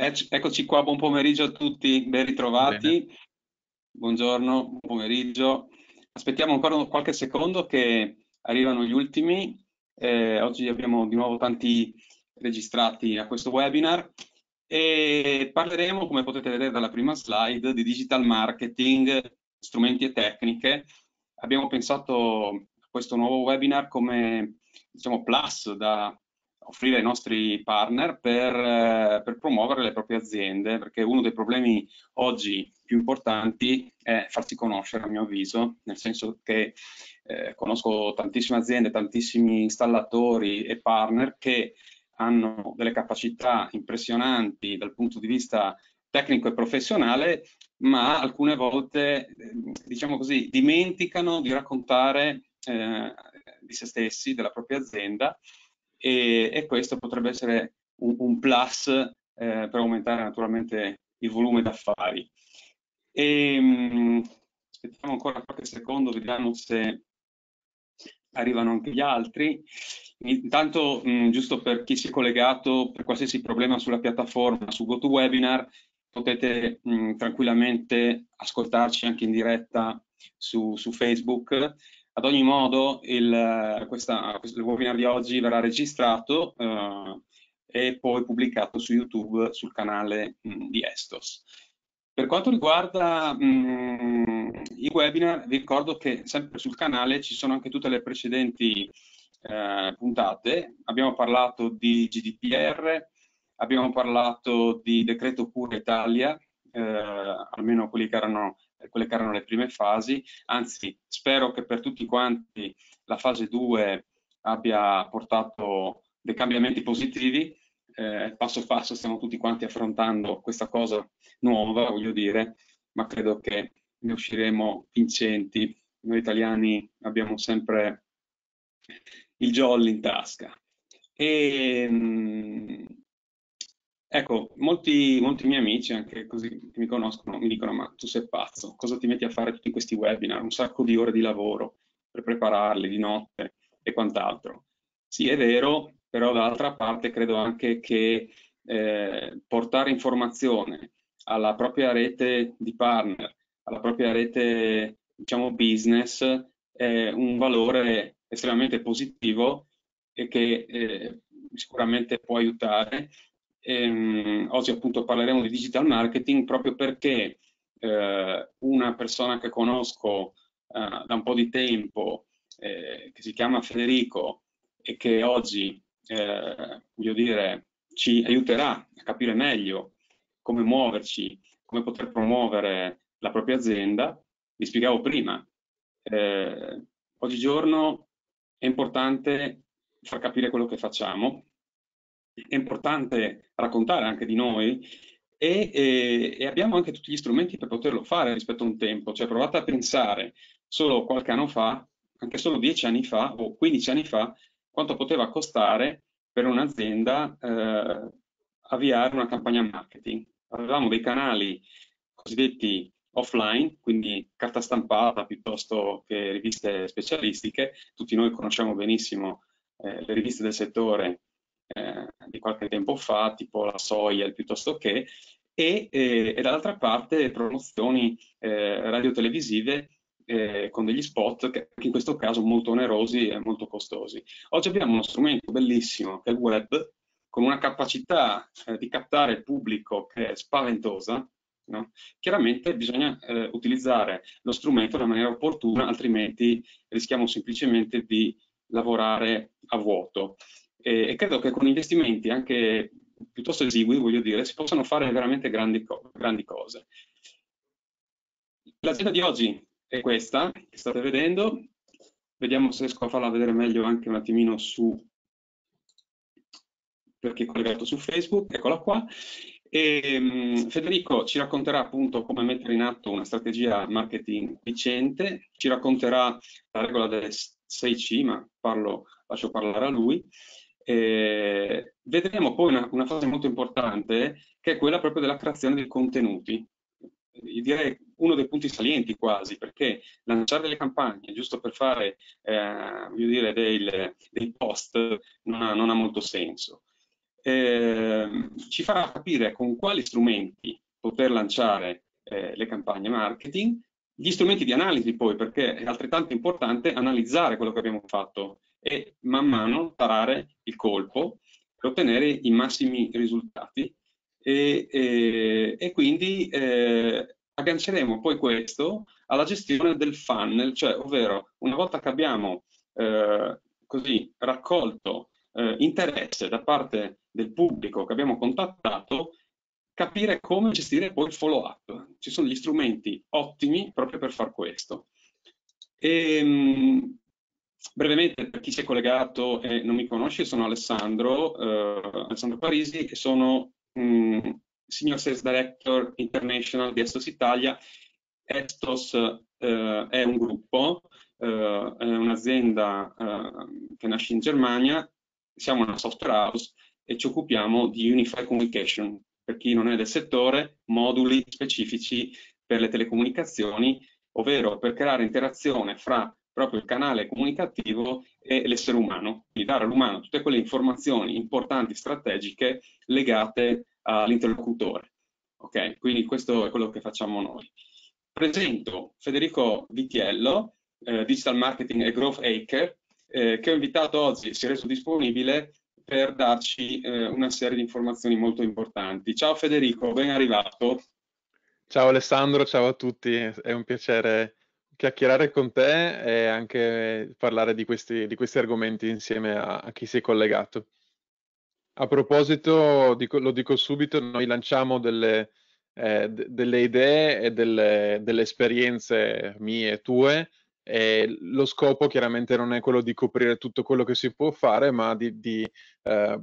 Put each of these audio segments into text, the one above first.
Eccoci qua, buon pomeriggio a tutti, ben ritrovati. Bene. Buongiorno, buon pomeriggio. Aspettiamo ancora qualche secondo che arrivano gli ultimi. Eh, oggi abbiamo di nuovo tanti registrati a questo webinar e parleremo, come potete vedere dalla prima slide, di digital marketing, strumenti e tecniche. Abbiamo pensato a questo nuovo webinar come diciamo, plus da offrire ai nostri partner per, eh, per, promuovere le proprie aziende, perché uno dei problemi oggi più importanti è farsi conoscere, a mio avviso, nel senso che eh, conosco tantissime aziende, tantissimi installatori e partner che hanno delle capacità impressionanti dal punto di vista tecnico e professionale, ma alcune volte, eh, diciamo così, dimenticano di raccontare eh, di se stessi, della propria azienda e, e questo potrebbe essere un, un plus eh, per aumentare naturalmente il volume d'affari. Ehm, aspettiamo ancora qualche secondo, vediamo se arrivano anche gli altri. Intanto, mh, mm, giusto per chi si è collegato, per qualsiasi problema sulla piattaforma, su GoToWebinar, potete mh, mm, tranquillamente ascoltarci anche in diretta su, su Facebook ad ogni modo, il, questa, il webinar di oggi verrà registrato eh, e poi pubblicato su YouTube sul canale mh, mm, di Estos. Per quanto riguarda mh, mm, i webinar, vi ricordo che sempre sul canale ci sono anche tutte le precedenti eh, puntate. Abbiamo parlato di GDPR, abbiamo parlato di decreto Cura Italia, eh, almeno quelli che erano eh, quelle che erano le prime fasi, anzi spero che per tutti quanti la fase 2 abbia portato dei cambiamenti positivi, eh, passo passo stiamo tutti quanti affrontando questa cosa nuova, voglio dire, ma credo che ne usciremo vincenti. Noi italiani abbiamo sempre il jolly in tasca. E, mm, Ecco, molti, molti, miei amici, anche così che mi conoscono, mi dicono: Ma tu sei pazzo, cosa ti metti a fare tutti questi webinar? Un sacco di ore di lavoro per prepararli di notte e quant'altro. Sì, è vero, però d'altra parte credo anche che eh, portare informazione alla propria rete di partner, alla propria rete, diciamo, business, è un valore estremamente positivo e che eh, sicuramente può aiutare Ehm, oggi appunto parleremo di digital marketing proprio perché eh, una persona che conosco eh, da un po' di tempo, eh, che si chiama Federico e che oggi, eh, voglio dire, ci aiuterà a capire meglio come muoverci, come poter promuovere la propria azienda, vi spiegavo prima. Eh, oggigiorno è importante far capire quello che facciamo è importante raccontare anche di noi e, e, e, abbiamo anche tutti gli strumenti per poterlo fare rispetto a un tempo. Cioè provate a pensare solo qualche anno fa, anche solo dieci anni fa o quindici anni fa, quanto poteva costare per un'azienda eh, avviare una campagna marketing. Avevamo dei canali cosiddetti offline, quindi carta stampata piuttosto che riviste specialistiche. Tutti noi conosciamo benissimo eh, le riviste del settore eh, di qualche tempo fa, tipo la soia piuttosto che, e, eh, e dall'altra parte promozioni eh, radiotelevisive eh, con degli spot che in questo caso molto onerosi e molto costosi. Oggi abbiamo uno strumento bellissimo che è il web, con una capacità eh, di captare il pubblico che è spaventosa, No? Chiaramente bisogna eh, utilizzare lo strumento in maniera opportuna, altrimenti rischiamo semplicemente di lavorare a vuoto e, e credo che con investimenti anche piuttosto esigui, voglio dire, si possano fare veramente grandi, co grandi cose. L'azienda di oggi è questa che state vedendo, vediamo se riesco a farla vedere meglio anche un attimino su perché è collegato su Facebook, eccola qua. E, um, Federico ci racconterà appunto come mettere in atto una strategia marketing efficiente, ci racconterà la regola delle 6C, ma parlo, lascio parlare a lui, eh, vedremo poi una, una, fase molto importante che è quella proprio della creazione dei contenuti. Io direi uno dei punti salienti quasi, perché lanciare delle campagne giusto per fare eh, dire, del, dei post non ha, non ha molto senso. Eh, ci farà capire con quali strumenti poter lanciare eh, le campagne marketing, gli strumenti di analisi poi, perché è altrettanto importante analizzare quello che abbiamo fatto e man mano parare il colpo per ottenere i massimi risultati e, e, e quindi eh, agganceremo poi questo alla gestione del funnel, cioè ovvero una volta che abbiamo eh, così raccolto eh, interesse da parte del pubblico che abbiamo contattato, capire come gestire poi il follow up. Ci sono gli strumenti ottimi proprio per far questo. E, ehm, Brevemente, per chi si è collegato e non mi conosce, sono Alessandro, eh, Alessandro Parisi e sono mh, Senior Sales Director International di Estos Italia. Estos eh, è un gruppo, eh, è un'azienda eh, che nasce in Germania, siamo una software house e ci occupiamo di Unified Communication, per chi non è del settore, moduli specifici per le telecomunicazioni, ovvero per creare interazione fra proprio il canale comunicativo è l'essere umano, quindi dare all'umano tutte quelle informazioni importanti, strategiche, legate all'interlocutore. Ok, quindi questo è quello che facciamo noi. Presento Federico Vitiello, eh, Digital Marketing e Growth Hacker, eh, che ho invitato oggi, si è reso disponibile per darci eh, una serie di informazioni molto importanti. Ciao Federico, ben arrivato. Ciao Alessandro, ciao a tutti, è un piacere chiacchierare con te e anche parlare di questi, di questi argomenti insieme a, a, chi si è collegato. A proposito, dico, lo dico subito, noi lanciamo delle, eh, d- delle idee e delle, delle, esperienze mie e tue e lo scopo chiaramente non è quello di coprire tutto quello che si può fare, ma di, di eh,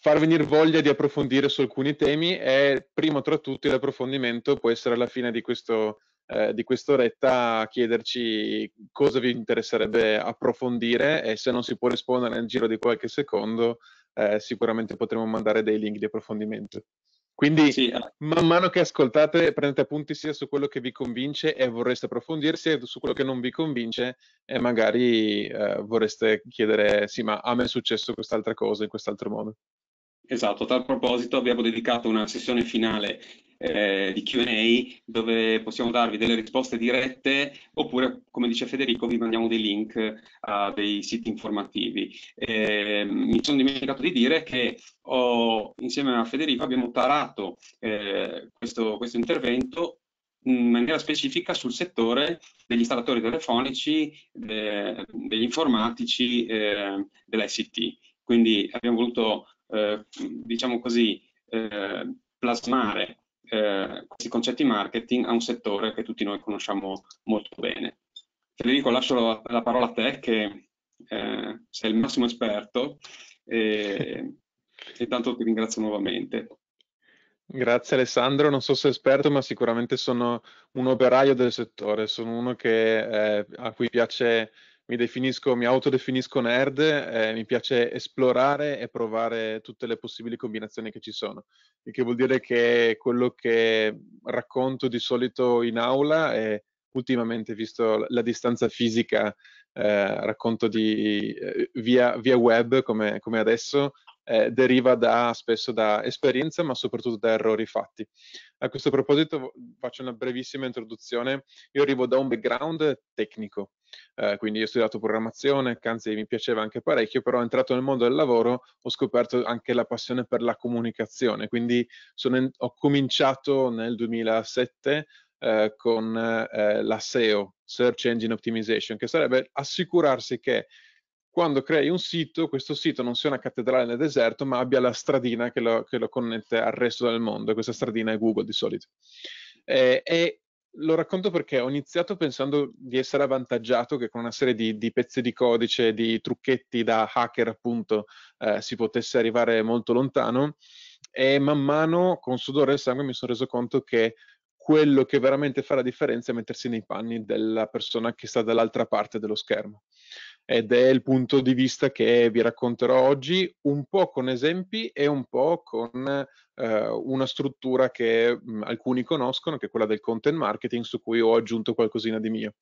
far venire voglia di approfondire su alcuni temi e primo tra tutti l'approfondimento può essere alla fine di questo eh, di quest'oretta chiederci cosa vi interesserebbe approfondire e se non si può rispondere nel giro di qualche secondo eh, sicuramente potremo mandare dei link di approfondimento. Quindi sì, eh. man mano che ascoltate prendete appunti sia su quello che vi convince e vorreste approfondire, sia su quello che non vi convince e magari eh, vorreste chiedere sì ma a me è successo quest'altra cosa in quest'altro modo. Esatto, a tal proposito abbiamo dedicato una sessione finale eh, di Q&A dove possiamo darvi delle risposte dirette oppure, come dice Federico, vi mandiamo dei link a dei siti informativi. Eh, mi sono dimenticato di dire che ho, insieme a Federico abbiamo tarato eh, questo, questo intervento in maniera specifica sul settore degli installatori telefonici, de, degli informatici, eh, dell'ICT. Quindi abbiamo voluto, eh, diciamo così, eh, plasmare eh, questi concetti marketing a un settore che tutti noi conosciamo molto bene. Federico, lascio la, la parola a te che eh, sei il massimo esperto e intanto ti ringrazio nuovamente. Grazie Alessandro, non so se esperto, ma sicuramente sono un operaio del settore, sono uno che, eh, a cui piace mi, definisco, mi autodefinisco nerd, eh, mi piace esplorare e provare tutte le possibili combinazioni che ci sono, il che vuol dire che quello che racconto di solito in aula e ultimamente, visto la distanza fisica, eh, racconto di, eh, via, via, web come, come adesso, eh, deriva da, spesso da esperienza, ma soprattutto da errori fatti. A questo proposito faccio una brevissima introduzione. Io arrivo da un background tecnico, eh, quindi io ho studiato programmazione, che anzi mi piaceva anche parecchio, però entrato nel mondo del lavoro ho scoperto anche la passione per la comunicazione, quindi in, ho cominciato nel 2007 eh, con eh, la SEO, Search Engine Optimization, che sarebbe assicurarsi che quando crei un sito, questo sito non sia una cattedrale nel deserto, ma abbia la stradina che lo, che lo connette al resto del mondo, questa stradina è Google di solito. Eh, e lo racconto perché ho iniziato pensando di essere avvantaggiato che con una serie di, di pezzi di codice, di trucchetti da hacker appunto eh, si potesse arrivare molto lontano e man mano con sudore e sangue mi sono reso conto che quello che veramente fa la differenza è mettersi nei panni della persona che sta dall'altra parte dello schermo ed è il punto di vista che vi racconterò oggi, un po' con esempi e un po' con eh, una struttura che mh, mm, alcuni conoscono, che è quella del content marketing, su cui ho aggiunto qualcosina di mio.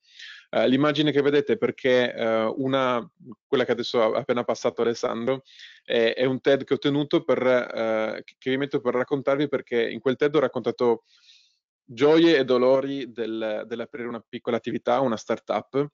Eh, l'immagine che vedete perché eh, una, quella che adesso ha appena passato Alessandro, è, è un TED che ho tenuto per, eh, che vi metto per raccontarvi perché in quel TED ho raccontato gioie e dolori del, dell'aprire una piccola attività, una startup,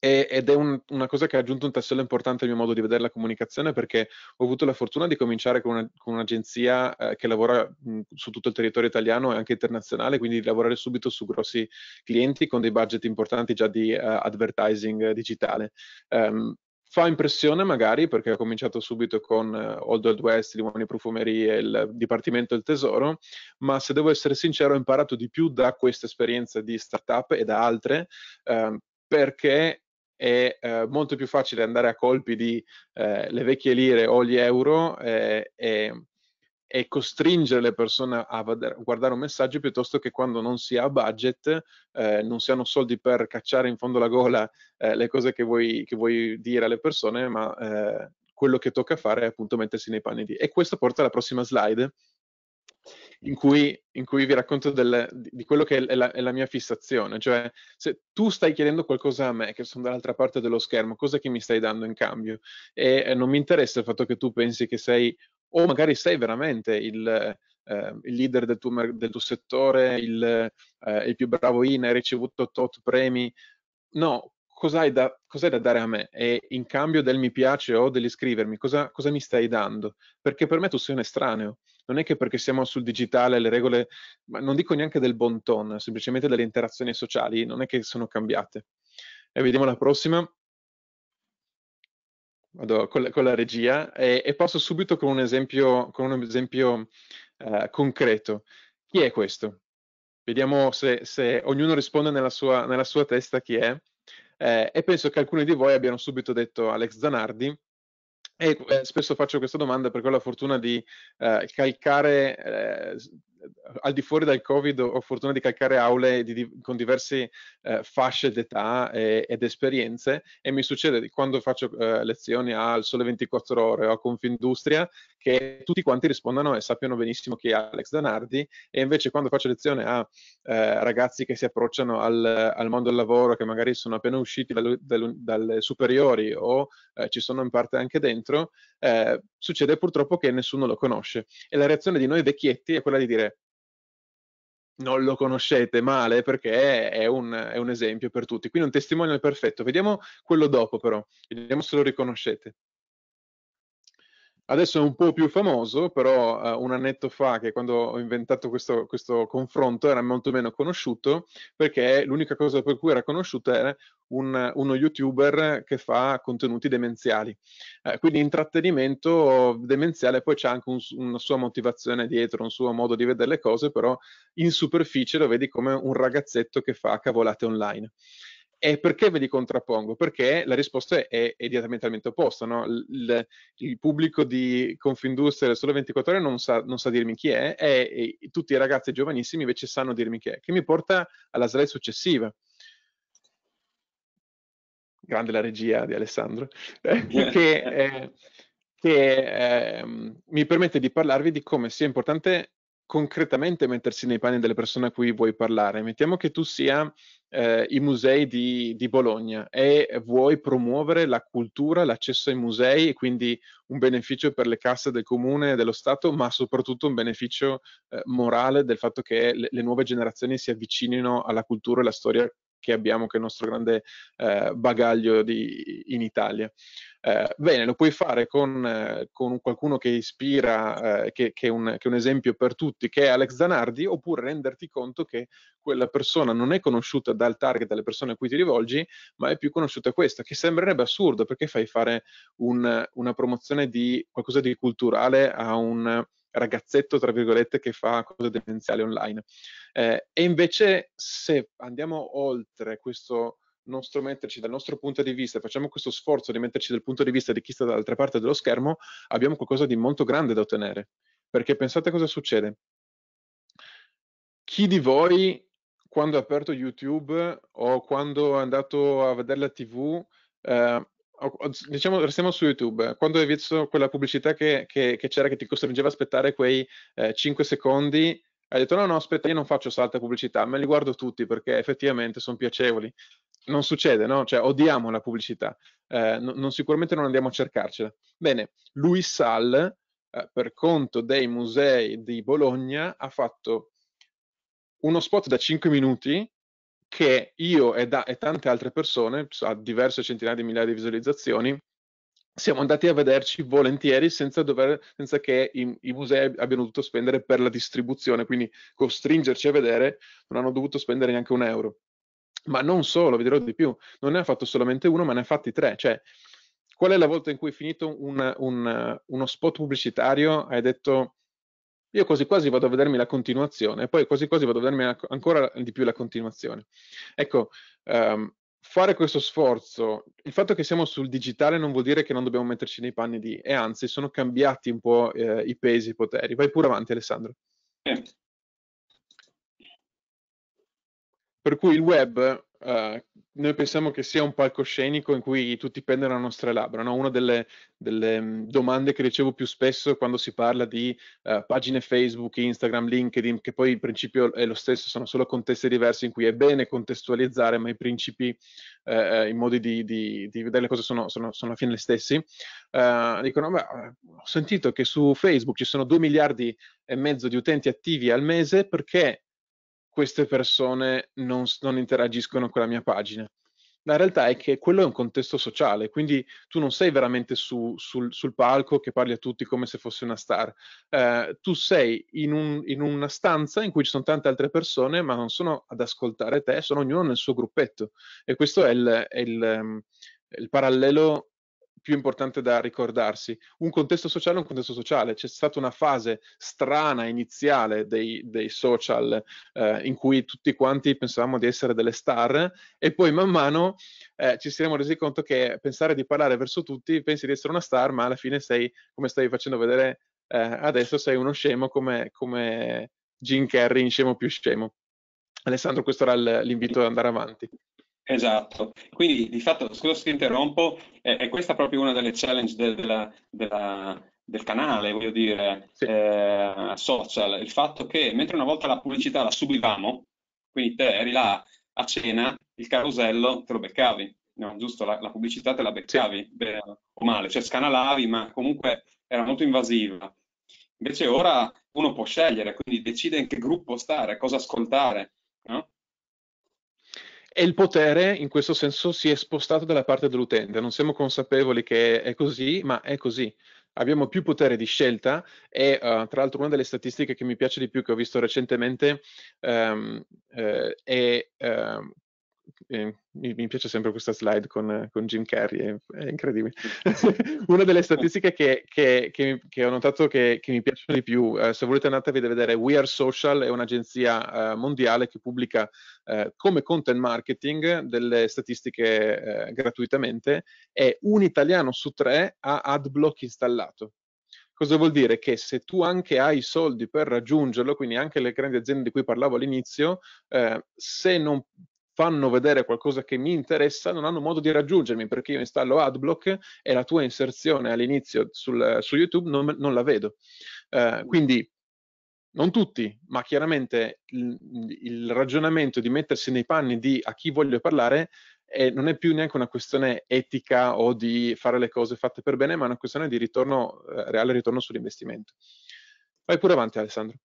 ed è un, una cosa che ha aggiunto un tassello importante al mio modo di vedere la comunicazione perché ho avuto la fortuna di cominciare con, una, con un'agenzia eh, che lavora mh, su tutto il territorio italiano e anche internazionale, quindi di lavorare subito su grossi clienti con dei budget importanti già di uh, advertising digitale. Um, Fa impressione magari perché ho cominciato subito con uh, Old World West, Limoni e il Dipartimento del Tesoro, ma se devo essere sincero ho imparato di più da questa esperienza di startup e da altre, uh, perché è eh, molto più facile andare a colpi di eh, le vecchie lire o gli euro eh, e, e, costringere le persone a guardare un messaggio piuttosto che quando non si ha budget, eh, non si hanno soldi per cacciare in fondo la gola eh, le cose che vuoi, che vuoi, dire alle persone, ma eh, quello che tocca fare è appunto mettersi nei panni di. E questo porta alla prossima slide, in cui, in cui vi racconto del, di quello che è la, è la, mia fissazione, cioè se tu stai chiedendo qualcosa a me, che sono dall'altra parte dello schermo, cosa che mi stai dando in cambio? E eh, non mi interessa il fatto che tu pensi che sei, o magari sei veramente il... Uh, il leader del tuo, del tuo settore, il, uh, il, più bravo in, hai ricevuto tot premi. No, cos'hai da, cos'hai da dare a me? E in cambio del mi piace o dell'iscrivermi, cosa, cosa mi stai dando? Perché per me tu sei un estraneo non è che perché siamo sul digitale le regole, ma non dico neanche del bon ton, semplicemente delle interazioni sociali, non è che sono cambiate. E vediamo la prossima. Vado con la, con la regia e, e, passo subito con un esempio, con un esempio eh, concreto. Chi è questo? Vediamo se, se ognuno risponde nella sua, nella sua testa chi è. Eh, e penso che alcuni di voi abbiano subito detto Alex Zanardi, e eh, spesso faccio questa domanda perché ho la fortuna di eh, calcare eh, al di fuori dal Covid ho fortuna di calcare aule di, di, con diverse eh, fasce d'età e, ed esperienze e mi succede quando faccio eh, lezioni al Sole 24 Ore o a Confindustria che tutti quanti rispondano e sappiano benissimo chi è Alex Danardi e invece quando faccio lezione a eh, ragazzi che si approcciano al, al, mondo del lavoro che magari sono appena usciti dalle, dalle superiori o eh, ci sono in parte anche dentro eh, succede purtroppo che nessuno lo conosce. E la reazione di noi vecchietti è quella di dire non lo conoscete male perché è un, è un esempio per tutti. Quindi un testimonial perfetto. Vediamo quello dopo però, vediamo se lo riconoscete. Adesso è un po' più famoso, però uh, un annetto fa, che quando ho inventato questo, questo, confronto, era molto meno conosciuto, perché l'unica cosa per cui era conosciuto era un, uno youtuber che fa contenuti demenziali. Uh, quindi intrattenimento demenziale, poi c'è anche un, una sua motivazione dietro, un suo modo di vedere le cose, però in superficie lo vedi come un ragazzetto che fa cavolate online. E perché ve li contrappongo? Perché la risposta è, è diametralmente opposta. No? Il, il, pubblico di Confindustria del solo 24 ore non sa, non sa dirmi chi è e, e, tutti i ragazzi giovanissimi invece sanno dirmi chi è, che mi porta alla slide successiva. Grande la regia di Alessandro, eh, che, eh, che eh, mi permette di parlarvi di come sia importante concretamente mettersi nei panni delle persone a cui vuoi parlare. Mettiamo che tu sia eh, i musei di, di, Bologna e vuoi promuovere la cultura, l'accesso ai musei e quindi un beneficio per le casse del comune e dello Stato, ma soprattutto un beneficio eh, morale del fatto che le, le nuove generazioni si avvicinino alla cultura e alla storia che abbiamo, che è il nostro grande eh, bagaglio di, in Italia. Eh, bene, lo puoi fare con, eh, con qualcuno che ispira, eh, che, che, è un, che, è un, esempio per tutti, che è Alex Zanardi, oppure renderti conto che quella persona non è conosciuta dal target, dalle persone a cui ti rivolgi, ma è più conosciuta questa, che sembrerebbe assurdo perché fai fare un, una promozione di qualcosa di culturale a un ragazzetto, tra virgolette, che fa cose demenziali online. Eh, e invece se andiamo oltre questo nostro metterci dal nostro punto di vista, facciamo questo sforzo di metterci dal punto di vista di chi sta dall'altra parte dello schermo, abbiamo qualcosa di molto grande da ottenere. Perché pensate cosa succede? Chi di voi, quando ha aperto YouTube o quando è andato a vedere la TV, eh, diciamo, restiamo su YouTube. Quando hai visto quella pubblicità che, che, che c'era che ti costringeva a aspettare quei eh, 5 secondi, hai detto no, no, aspetta, io non faccio salta pubblicità, me li guardo tutti perché effettivamente sono piacevoli. Non succede, no? Cioè, odiamo la pubblicità, eh, no, non, sicuramente non andiamo a cercarcela. Bene, lui Sal, eh, per conto dei musei di Bologna, ha fatto uno spot da 5 minuti che io e, da, e tante altre persone, a diverse centinaia di migliaia di visualizzazioni, siamo andati a vederci volentieri senza, dover, senza che i, i, musei abbiano dovuto spendere per la distribuzione, quindi costringerci a vedere, non hanno dovuto spendere neanche un euro. Ma non solo, vi dirò di più, non ne ha fatto solamente uno, ma ne ha fatti tre. Cioè, qual è la volta in cui è finito un, un, uno spot pubblicitario, hai detto io quasi quasi vado a vedermi la continuazione, e poi quasi quasi vado a vedermi ancora di più la continuazione. Ecco, um, fare questo sforzo, il fatto che siamo sul digitale non vuol dire che non dobbiamo metterci nei panni di, e anzi sono cambiati un po' eh, i pesi, i poteri. Vai pure avanti Alessandro. Eh. Per cui il web Uh, noi pensiamo che sia un palcoscenico in cui tutti pendono le nostre labbra. No? Una delle, delle, mm, domande che ricevo più spesso quando si parla di uh, pagine Facebook, Instagram, LinkedIn, che poi il principio è lo stesso, sono solo contesti diversi in cui è bene contestualizzare, ma i principi, uh, i modi di, di, di, vedere le cose sono, sono, sono alla fine gli stessi. dicono, beh, ho sentito che su Facebook ci sono 2 miliardi e mezzo di utenti attivi al mese perché queste persone non, non interagiscono con la mia pagina. La realtà è che quello è un contesto sociale, quindi tu non sei veramente su, sul, sul, palco che parli a tutti come se fossi una star. Eh, tu sei in, un, in, una stanza in cui ci sono tante altre persone, ma non sono ad ascoltare te, sono ognuno nel suo gruppetto. E questo è il, è il, ehm, è il parallelo più importante da ricordarsi. Un contesto sociale è un contesto sociale. C'è stata una fase strana iniziale dei, dei social eh, in cui tutti quanti pensavamo di essere delle star e poi man mano eh, ci siamo resi conto che pensare di parlare verso tutti, pensi di essere una star, ma alla fine sei, come stavi facendo vedere eh, adesso, sei uno scemo come, come Jim Carrey in Scemo più Scemo. Alessandro, questo era l'invito ad andare avanti. Esatto, quindi di fatto, scusa se ti interrompo, è, è questa proprio una delle challenge della, della del canale, voglio dire, sì. eh, social, il fatto che mentre una volta la pubblicità la subivamo, quindi te eri là a cena, il carosello te lo beccavi, no, giusto, la, la pubblicità te la beccavi, sì. beh, o male, cioè scanalavi, ma comunque era molto invasiva. Invece ora uno può scegliere, quindi decide in che gruppo stare, cosa ascoltare, e il potere in questo senso si è spostato dalla parte dell'utente. Non siamo consapevoli che è così, ma è così. Abbiamo più potere di scelta e uh, tra l'altro una delle statistiche che mi piace di più che ho visto recentemente um, eh, è uh, mi, mi, piace sempre questa slide con, con Jim Carrey, è, è incredibile. Una delle statistiche che, che, che, che ho notato che, mi piacciono di più, eh, se volete andatevi a vedere We Are Social, è un'agenzia eh, mondiale che pubblica eh, come content marketing delle statistiche eh, gratuitamente e un italiano su tre ha AdBlock installato. Cosa vuol dire? Che se tu anche hai i soldi per raggiungerlo, quindi anche le grandi aziende di cui parlavo all'inizio, eh, se non fanno vedere qualcosa che mi interessa, non hanno modo di raggiungermi perché io installo AdBlock e la tua inserzione all'inizio sul, su YouTube non, non la vedo. Uh, quindi non tutti, ma chiaramente il, il, ragionamento di mettersi nei panni di a chi voglio parlare eh, non è più neanche una questione etica o di fare le cose fatte per bene, ma è una questione di ritorno, eh, reale ritorno sull'investimento. Vai pure avanti Alessandro.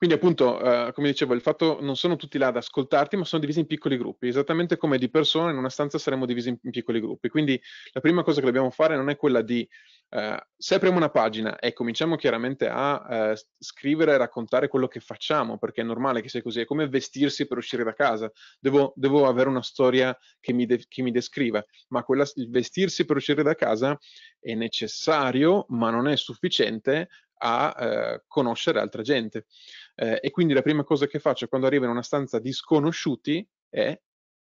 Quindi appunto, eh, come dicevo, il fatto non sono tutti là ad ascoltarti, ma sono divisi in piccoli gruppi, esattamente come di persone in una stanza saremmo divisi in, in piccoli gruppi. Quindi la prima cosa che dobbiamo fare non è quella di Uh, se apriamo una pagina e cominciamo chiaramente a uh, scrivere e raccontare quello che facciamo, perché è normale che sia così, è come vestirsi per uscire da casa, devo, devo avere una storia che mi, de- che mi descriva, ma quella, il vestirsi per uscire da casa è necessario, ma non è sufficiente a eh, conoscere altra gente. Eh, e quindi la prima cosa che faccio quando arrivo in una stanza di sconosciuti è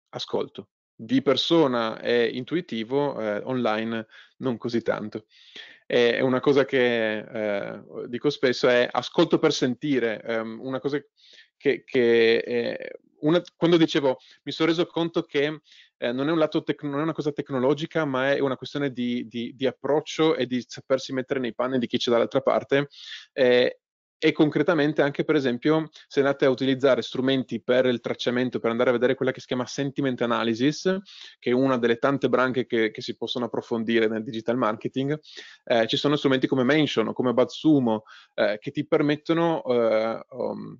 ascolto. Di persona è intuitivo, eh, online non così tanto. E una cosa che eh, dico spesso è ascolto per sentire. Ehm, una cosa che che, che eh, una, quando dicevo mi sono reso conto che eh, non, è un lato tec- non, è una cosa tecnologica, ma è una questione di, di, di, approccio e di sapersi mettere nei panni di chi c'è dall'altra parte. Eh, e concretamente anche per esempio se andate a utilizzare strumenti per il tracciamento per andare a vedere quella che si chiama sentiment analysis che è una delle tante branche che, che si possono approfondire nel digital marketing eh, ci sono strumenti come Mention o come Batsumo eh, che ti permettono eh, um,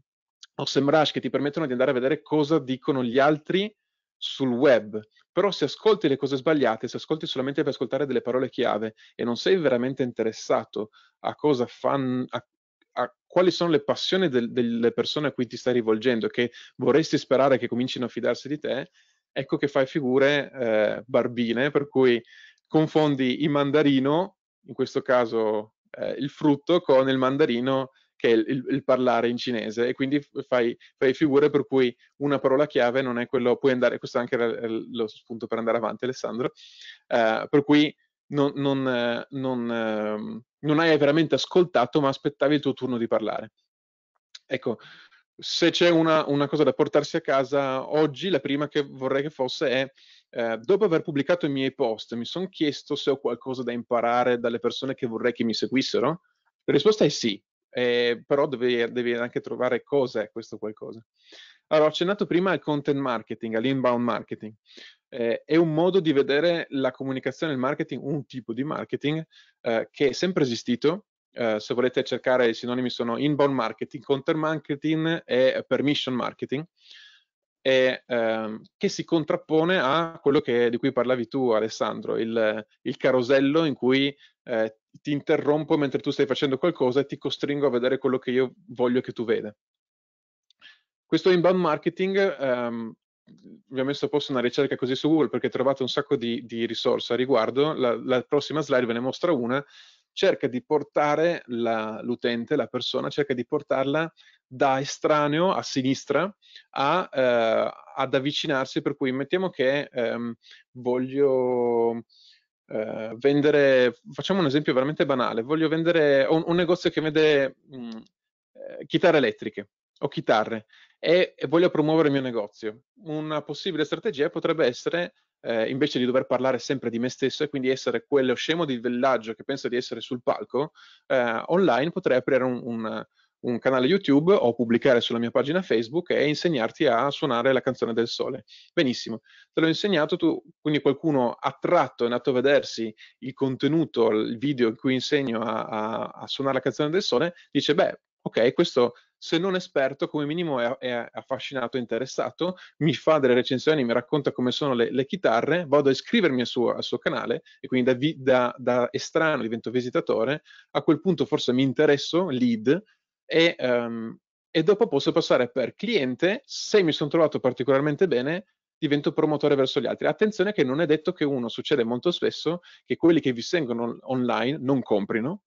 o sembrage che ti permettono di andare a vedere cosa dicono gli altri sul web. Però se ascolti le cose sbagliate, se ascolti solamente per ascoltare delle parole chiave e non sei veramente interessato a cosa fanno, a, a quali sono le passioni del, delle persone a cui ti stai rivolgendo, che vorresti sperare che comincino a fidarsi di te, ecco che fai figure eh, barbine, per cui confondi il mandarino, in questo caso eh, il frutto, con il mandarino che è il, il parlare in cinese e quindi fai, fai, figure per cui una parola chiave non è quello, puoi andare, questo è anche lo spunto per andare avanti Alessandro, eh, per cui non, non, non, ehm, non hai veramente ascoltato ma aspettavi il tuo turno di parlare. Ecco, se c'è una, una, cosa da portarsi a casa oggi, la prima che vorrei che fosse è, eh, dopo aver pubblicato i miei post, mi sono chiesto se ho qualcosa da imparare dalle persone che vorrei che mi seguissero? La risposta è sì, eh, però devi, devi, anche trovare cos'è questo qualcosa. Allora, ho accennato prima al content marketing, all'inbound marketing. Eh, è un modo di vedere la comunicazione e il marketing, un tipo di marketing eh, che è sempre esistito. Eh, se volete cercare i sinonimi sono inbound marketing, content marketing e permission marketing, e, ehm, che si contrappone a quello che, di cui parlavi tu Alessandro, il, il carosello in cui eh, ti interrompo mentre tu stai facendo qualcosa e ti costringo a vedere quello che io voglio che tu veda. Questo inbound marketing, um, vi ho messo a posto una ricerca così su Google perché trovate un sacco di, di risorse a riguardo, la, la, prossima slide ve ne mostra una, cerca di portare la, l'utente, la persona, cerca di portarla da estraneo a sinistra a, eh, ad avvicinarsi, per cui mettiamo che ehm, voglio eh, vendere, facciamo un esempio veramente banale, voglio vendere un, un negozio che vende mh, mm, eh, chitarre elettriche o chitarre e, e, voglio promuovere il mio negozio. Una possibile strategia potrebbe essere, eh, invece di dover parlare sempre di me stesso e quindi essere quello scemo di villaggio che pensa di essere sul palco, eh, online potrei aprire un, un un canale YouTube o pubblicare sulla mia pagina Facebook e insegnarti a suonare la canzone del sole. Benissimo, te l'ho insegnato tu, quindi qualcuno attratto è andato a vedersi il contenuto, il video in cui insegno a, a, a suonare la canzone del sole, dice beh, ok, questo se non esperto, come minimo è, è affascinato interessato, mi fa delle recensioni, mi racconta come sono le, le chitarre, vado a iscrivermi al suo, al suo canale e quindi da, da, da estraneo divento visitatore, a quel punto forse mi interesso, lead, e, um, e dopo posso passare per cliente, se mi sono trovato particolarmente bene divento promotore verso gli altri. Attenzione che non è detto che uno, succede molto spesso, che quelli che vi seguono online non comprino,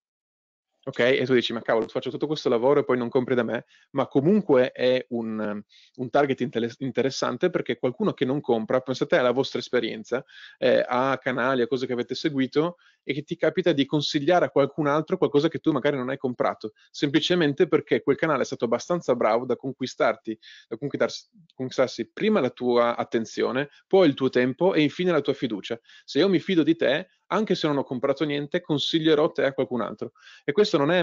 ok? E tu dici, ma cavolo, faccio tutto questo lavoro e poi non compri da me, ma comunque è un, un target inter- interessante perché qualcuno che non compra, pensate alla vostra esperienza, eh, a canali, a cose che avete seguito e che ti capita di consigliare a qualcun altro qualcosa che tu magari non hai comprato, semplicemente perché quel canale è stato abbastanza bravo da conquistarti, da conquistarsi prima la tua attenzione, poi il tuo tempo e infine la tua fiducia. Se io mi fido di te, anche se non ho comprato niente, consiglierò te a qualcun altro. E questo non è,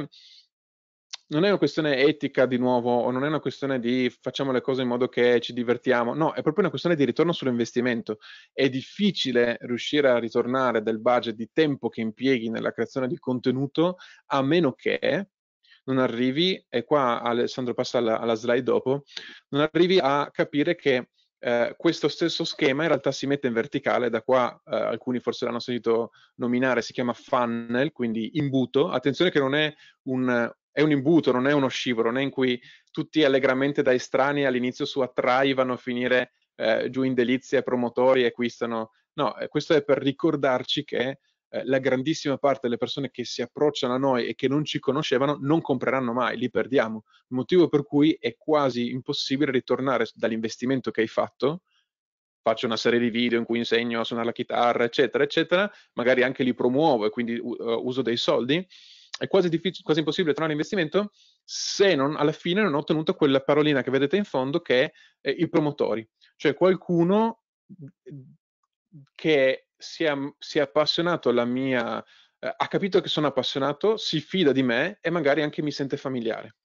non è una questione etica di nuovo, o non è una questione di facciamo le cose in modo che ci divertiamo, no, è proprio una questione di ritorno sull'investimento. È difficile riuscire a ritornare del budget di tempo che impieghi nella creazione di contenuto, a meno che non arrivi, e qua Alessandro passa alla, alla slide dopo, non arrivi a capire che eh, questo stesso schema in realtà si mette in verticale, da qua eh, alcuni forse l'hanno sentito nominare, si chiama funnel, quindi imbuto. Attenzione che non è un, è un imbuto, non è uno scivolo, non è in cui tutti allegramente da estranei all'inizio su attrai vanno a finire eh, giù in delizie, promotori e acquistano. No, eh, questo è per ricordarci che eh, la grandissima parte delle persone che si approcciano a noi e che non ci conoscevano non compreranno mai, li perdiamo. Motivo per cui è quasi impossibile ritornare dall'investimento che hai fatto. Faccio una serie di video in cui insegno a suonare la chitarra, eccetera, eccetera, magari anche li promuovo e quindi uh, uso dei soldi. È quasi, difficile, quasi impossibile tornare all'investimento se non alla fine non ho ottenuto quella parolina che vedete in fondo che è eh, i promotori, cioè qualcuno mhmm, che si è, mm, si è appassionato alla mia, eh, ha capito che sono appassionato, si fida di me e magari anche mi sente familiare.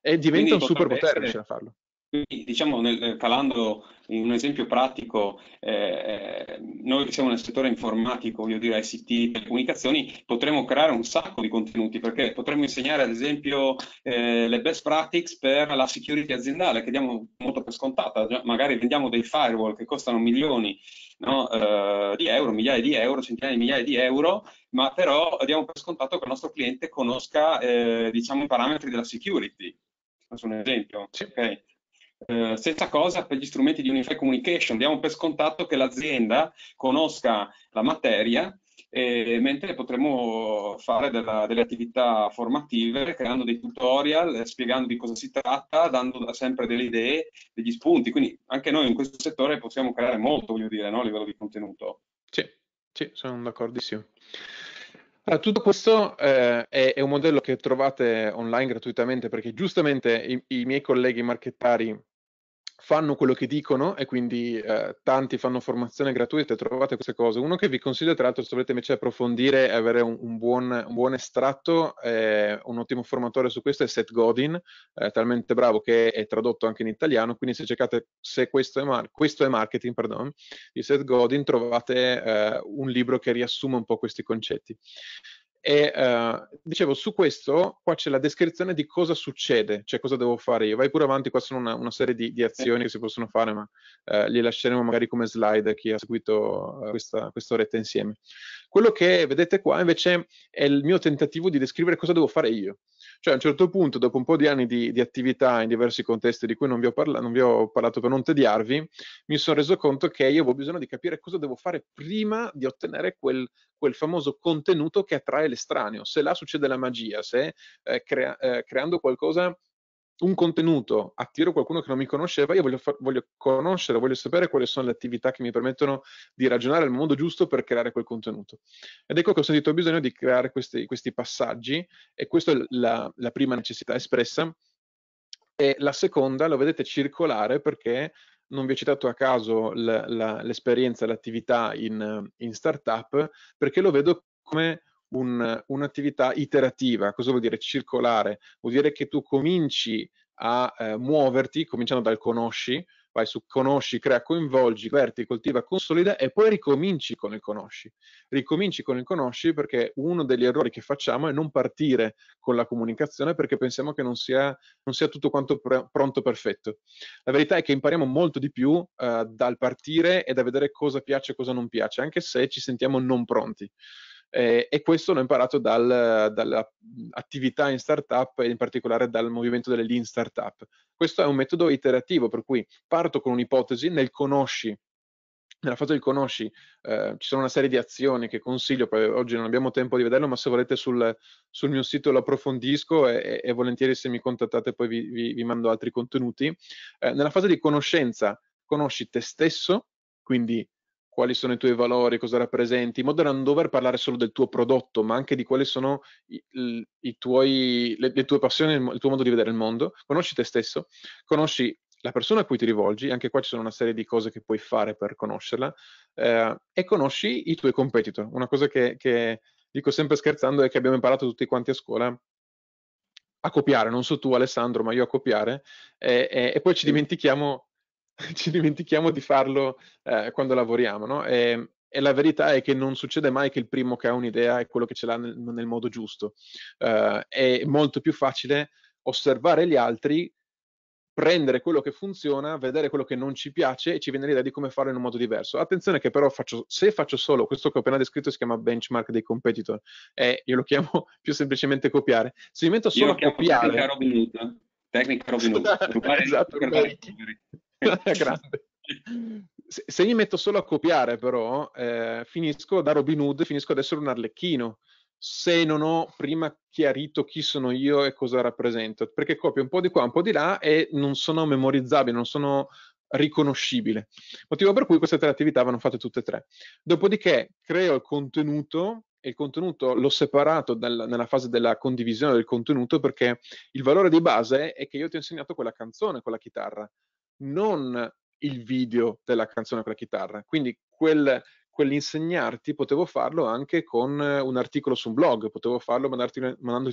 E diventa Quindi un superpotere riuscire a farlo. Quindi, diciamo, nel, eh, calando in un esempio pratico, eh, eh, noi che siamo nel settore informatico, voglio dire ICT, telecomunicazioni, potremmo creare un sacco di contenuti perché potremmo insegnare ad esempio eh, le best practices per la security aziendale che diamo molto per scontata, magari vendiamo dei firewall che costano milioni, no? eh, di euro, migliaia di euro, centinaia di migliaia di euro, ma però diamo per scontato che il nostro cliente conosca eh, diciamo, i parametri della security. Faccio un esempio. Sì. Okay. Eh, stessa cosa per gli strumenti di Unified Communication, diamo per scontato che l'azienda conosca la materia, e, mentre potremmo fare della, delle attività formative creando dei tutorial, eh, spiegando di cosa si tratta, dando sempre delle idee, degli spunti. Quindi anche noi in questo settore possiamo creare molto, voglio dire, no? a livello di contenuto. Sì, sì sono d'accordissimo. Allora, tutto questo eh, è, è, un modello che trovate online gratuitamente perché giustamente i, i miei colleghi marchettari fanno quello che dicono e quindi eh, tanti fanno formazione gratuita e trovate queste cose. Uno che vi consiglio, tra l'altro, se volete invece approfondire e avere un, un, buon, un, buon, estratto, eh, un ottimo formatore su questo è Seth Godin, eh, talmente bravo che è tradotto anche in italiano, quindi se cercate se questo è, mar- questo è marketing perdon, di Seth Godin trovate eh, un libro che riassume un po' questi concetti. E uh, dicevo, su questo, qua c'è la descrizione di cosa succede, cioè cosa devo fare io. Vai pure avanti, qua sono una, una serie di, di, azioni che si possono fare, ma uh, li lasceremo magari come slide a chi ha seguito uh, questa, oretta insieme. Quello che vedete qua invece è il mio tentativo di descrivere cosa devo fare io. Cioè a un certo punto, dopo un po' di anni di, di attività in diversi contesti di cui non vi, ho parla- non vi ho parlato per non tediarvi, mi sono reso conto che io avevo bisogno di capire cosa devo fare prima di ottenere quel, quel famoso contenuto che attrae l'estraneo. Se là succede la magia, se eh, crea- eh, creando qualcosa un contenuto, attiro qualcuno che non mi conosceva, io voglio, far, voglio, conoscere, voglio sapere quali sono le attività che mi permettono di ragionare al modo giusto per creare quel contenuto. Ed ecco che ho sentito bisogno di creare questi, questi passaggi e questa è la, la prima necessità espressa. E la seconda lo vedete circolare perché non vi ho citato a caso l'esperienza, l'attività in, in startup, perché lo vedo come un, un'attività iterativa. Cosa vuol dire circolare? Vuol dire che tu cominci a eh, muoverti, cominciando dal conosci, vai su conosci, crea, coinvolgi, verti, coltiva, consolida e poi ricominci con il conosci. Ricominci con il conosci perché uno degli errori che facciamo è non partire con la comunicazione perché pensiamo che non sia, non sia tutto quanto pr- pronto perfetto. La verità è che impariamo molto di più eh, dal partire e da vedere cosa piace e cosa non piace, anche se ci sentiamo non pronti. Eh, e questo l'ho imparato dal, dall'attività in startup e in particolare dal movimento delle lean startup. Questo è un metodo iterativo, per cui parto con un'ipotesi, nel conosci nella fase del conosci eh, ci sono una serie di azioni che consiglio, poi oggi non abbiamo tempo di vederlo, ma se volete sul, sul mio sito lo approfondisco e, e, volentieri se mi contattate poi vi, vi, vi mando altri contenuti. Eh, nella fase di conoscenza conosci te stesso, quindi quali sono i tuoi valori, cosa rappresenti, in modo da non dover parlare solo del tuo prodotto, ma anche di quali sono i, i tuoi, le, le, tue passioni, il tuo modo di vedere il mondo. Conosci te stesso, conosci la persona a cui ti rivolgi, anche qua ci sono una serie di cose che puoi fare per conoscerla, eh, e conosci i tuoi competitor. Una cosa che, che dico sempre scherzando è che abbiamo imparato tutti quanti a scuola a copiare, non so tu Alessandro, ma io a copiare, e, e, e poi ci dimentichiamo ci dimentichiamo di farlo eh, quando lavoriamo, no? E, e la verità è che non succede mai che il primo che ha un'idea è quello che ce l'ha nel, nel modo giusto. Uh, è molto più facile osservare gli altri, prendere quello che funziona, vedere quello che non ci piace e ci viene l'idea di come farlo in un modo diverso. Attenzione che però faccio, se faccio solo, questo che ho appena descritto si chiama benchmark dei competitor, e io lo chiamo più semplicemente copiare. Se mi metto solo a copiare... Tecnica Robin Hood, tecnica Robin Hood, rubare esatto, grande. Se, se, gli metto solo a copiare però, eh, finisco da Robin Hood, finisco ad essere un arlecchino, se non ho prima chiarito chi sono io e cosa rappresento, perché copio un po' di qua, un po' di là e non sono memorizzabile, non sono riconoscibile. Motivo per cui queste tre attività vanno fatte tutte e tre. Dopodiché creo il contenuto e il contenuto l'ho separato dal, nella fase della condivisione del contenuto perché il valore di base è che io ti ho insegnato quella canzone, quella chitarra non il video della canzone con la chitarra. Quindi quel, quell'insegnarti potevo farlo anche con un articolo su un blog, potevo farlo mandandoti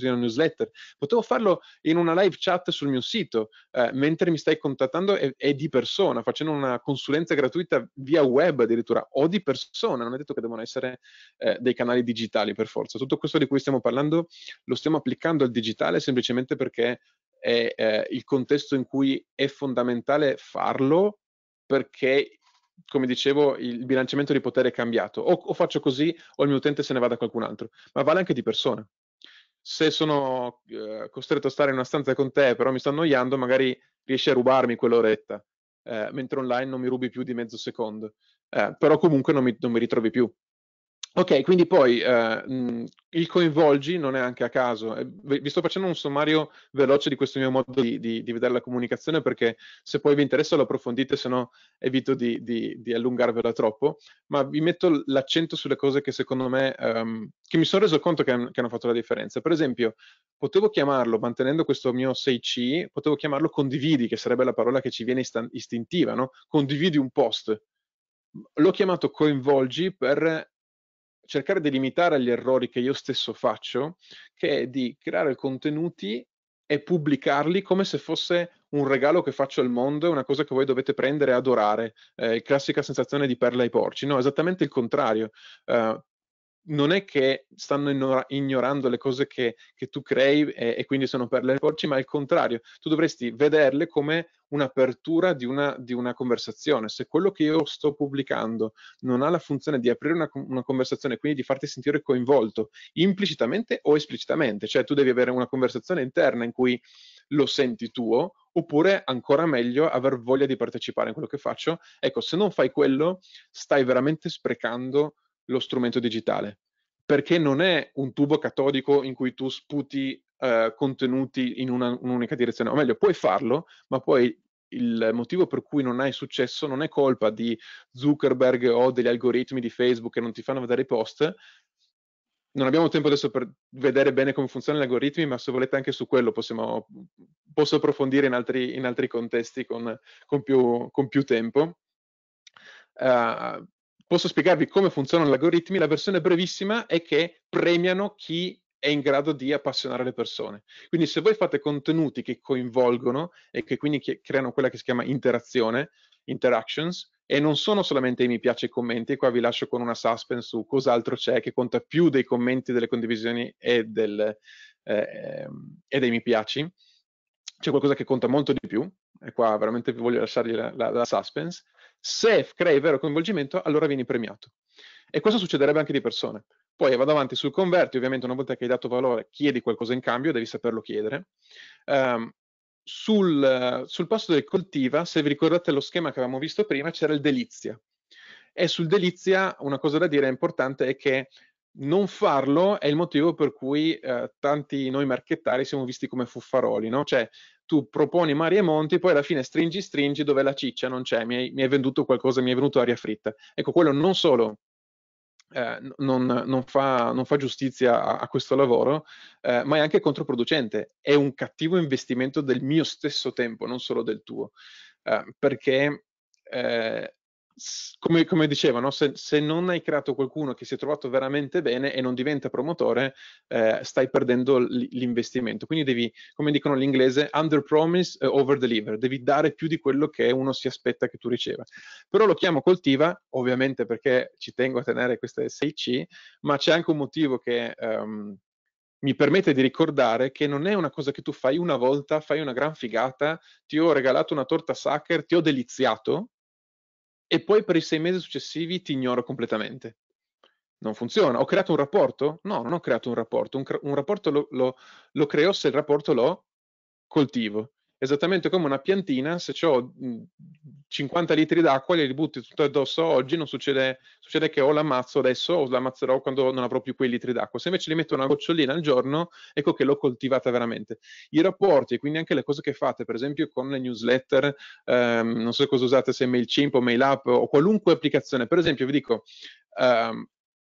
una newsletter, potevo farlo in una live chat sul mio sito, eh, mentre mi stai contattando e, e, di persona, facendo una consulenza gratuita via web addirittura, o di persona, non è detto che devono essere eh, dei canali digitali per forza. Tutto questo di cui stiamo parlando lo stiamo applicando al digitale semplicemente perché è eh, il contesto in cui è fondamentale farlo perché come dicevo, il bilanciamento di potere è cambiato. O, o, faccio così o il mio utente se ne va da qualcun altro, ma vale anche di persona. Se sono eh, costretto a stare in una stanza con te, però mi sto annoiando, magari riesci a rubarmi quell'oretta, eh, mentre online non mi rubi più di mezzo secondo. Eh, però comunque non mi, non mi ritrovi più, Ok, quindi poi eh, il coinvolgi non è anche a caso. Eh, vi sto facendo un sommario veloce di questo mio modo di, di, di, vedere la comunicazione perché se poi vi interessa lo approfondite, se no evito di, di allungarvela troppo, ma vi metto l'accento sulle cose che secondo me, ehm, che mi sono reso conto che, che hanno fatto la differenza. Per esempio, potevo chiamarlo, mantenendo questo mio 6C, potevo chiamarlo condividi, che sarebbe la parola che ci viene istintiva, no? condividi un post. L'ho chiamato coinvolgi per cercare di limitare gli errori che io stesso faccio, che è di creare contenuti e pubblicarli come se fosse un regalo che faccio al mondo, una cosa che voi dovete prendere e adorare, eh, classica sensazione di perla ai porci, no, esattamente il contrario. Uh, non è che stanno ignora ignorando le cose che, che tu crei e, e, quindi sono per le porci, ma il contrario, tu dovresti vederle come un'apertura di una, di una, conversazione. Se quello che io sto pubblicando non ha la funzione di aprire una, una conversazione, quindi di farti sentire coinvolto implicitamente o esplicitamente, cioè tu devi avere una conversazione interna in cui lo senti tuo, oppure ancora meglio aver voglia di partecipare a quello che faccio. Ecco, se non fai quello, stai veramente sprecando lo strumento digitale, perché non è un tubo catodico in cui tu sputi eh, contenuti in una, un'unica direzione, o meglio, puoi farlo, ma poi il motivo per cui non hai successo non è colpa di Zuckerberg o degli algoritmi di Facebook che non ti fanno vedere i post. Non abbiamo tempo adesso per vedere bene come funzionano gli algoritmi, ma se volete anche su quello possiamo, posso approfondire in altri, in altri contesti con, con, più, con, più, tempo. Uh, posso spiegarvi come funzionano gli algoritmi, la versione brevissima è che premiano chi è in grado di appassionare le persone. Quindi se voi fate contenuti che coinvolgono e che quindi creano quella che si chiama interazione, interactions, e non sono solamente i mi piace e commenti, qua vi lascio con una suspense su cos'altro c'è che conta più dei commenti, delle condivisioni e, del, eh, e dei mi piaci, c'è qualcosa che conta molto di più, e qua veramente vi voglio lasciargli la, la, la suspense, se crei vero coinvolgimento, allora vieni premiato. E questo succederebbe anche di persone. Poi vado avanti sul converti, ovviamente una volta che hai dato valore chiedi qualcosa in cambio, devi saperlo chiedere. Um, sul, sul, passo del coltiva, se vi ricordate lo schema che avevamo visto prima, c'era il delizia. E sul delizia una cosa da dire importante è che non farlo è il motivo per cui eh, tanti noi marchettari siamo visti come fuffaroli, no? Cioè, tu proponi mari e monti, poi alla fine stringi, stringi, dove la ciccia non c'è, mi hai, mi hai venduto qualcosa, mi è venuto aria fritta. Ecco, quello non solo eh, non, non, fa, non, fa, giustizia a, a questo lavoro, eh, ma è anche controproducente, è un cattivo investimento del mio stesso tempo, non solo del tuo, eh, perché eh, come, come dicevo, se, se, non hai creato qualcuno che si è trovato veramente bene e non diventa promotore, eh, stai perdendo l'investimento. Quindi devi, come dicono l'inglese, under promise, uh, over deliver, devi dare più di quello che uno si aspetta che tu riceva. Però lo chiamo coltiva, ovviamente perché ci tengo a tenere queste 6C, ma c'è anche un motivo che... Um, mi permette di ricordare che non è una cosa che tu fai una volta, fai una gran figata, ti ho regalato una torta sucker, ti ho deliziato, e poi per i sei mesi successivi ti ignoro completamente. Non funziona. Ho creato un rapporto? No, non ho creato un rapporto. Un, un rapporto lo, lo, lo creo se il rapporto lo coltivo esattamente come una piantina, se ho 50 mhmm, litri d'acqua e li butti tutto addosso oggi, non succede, succede che o l'ammazzo adesso o l'ammazzerò quando non avrò più quei litri d'acqua. Se invece li metto una gocciolina al giorno, ecco che l'ho coltivata veramente. I rapporti e quindi anche le cose che fate, per esempio con le newsletter, ehm, non so cosa usate, se MailChimp o MailUp o qualunque applicazione. Per esempio, vi dico, ehm,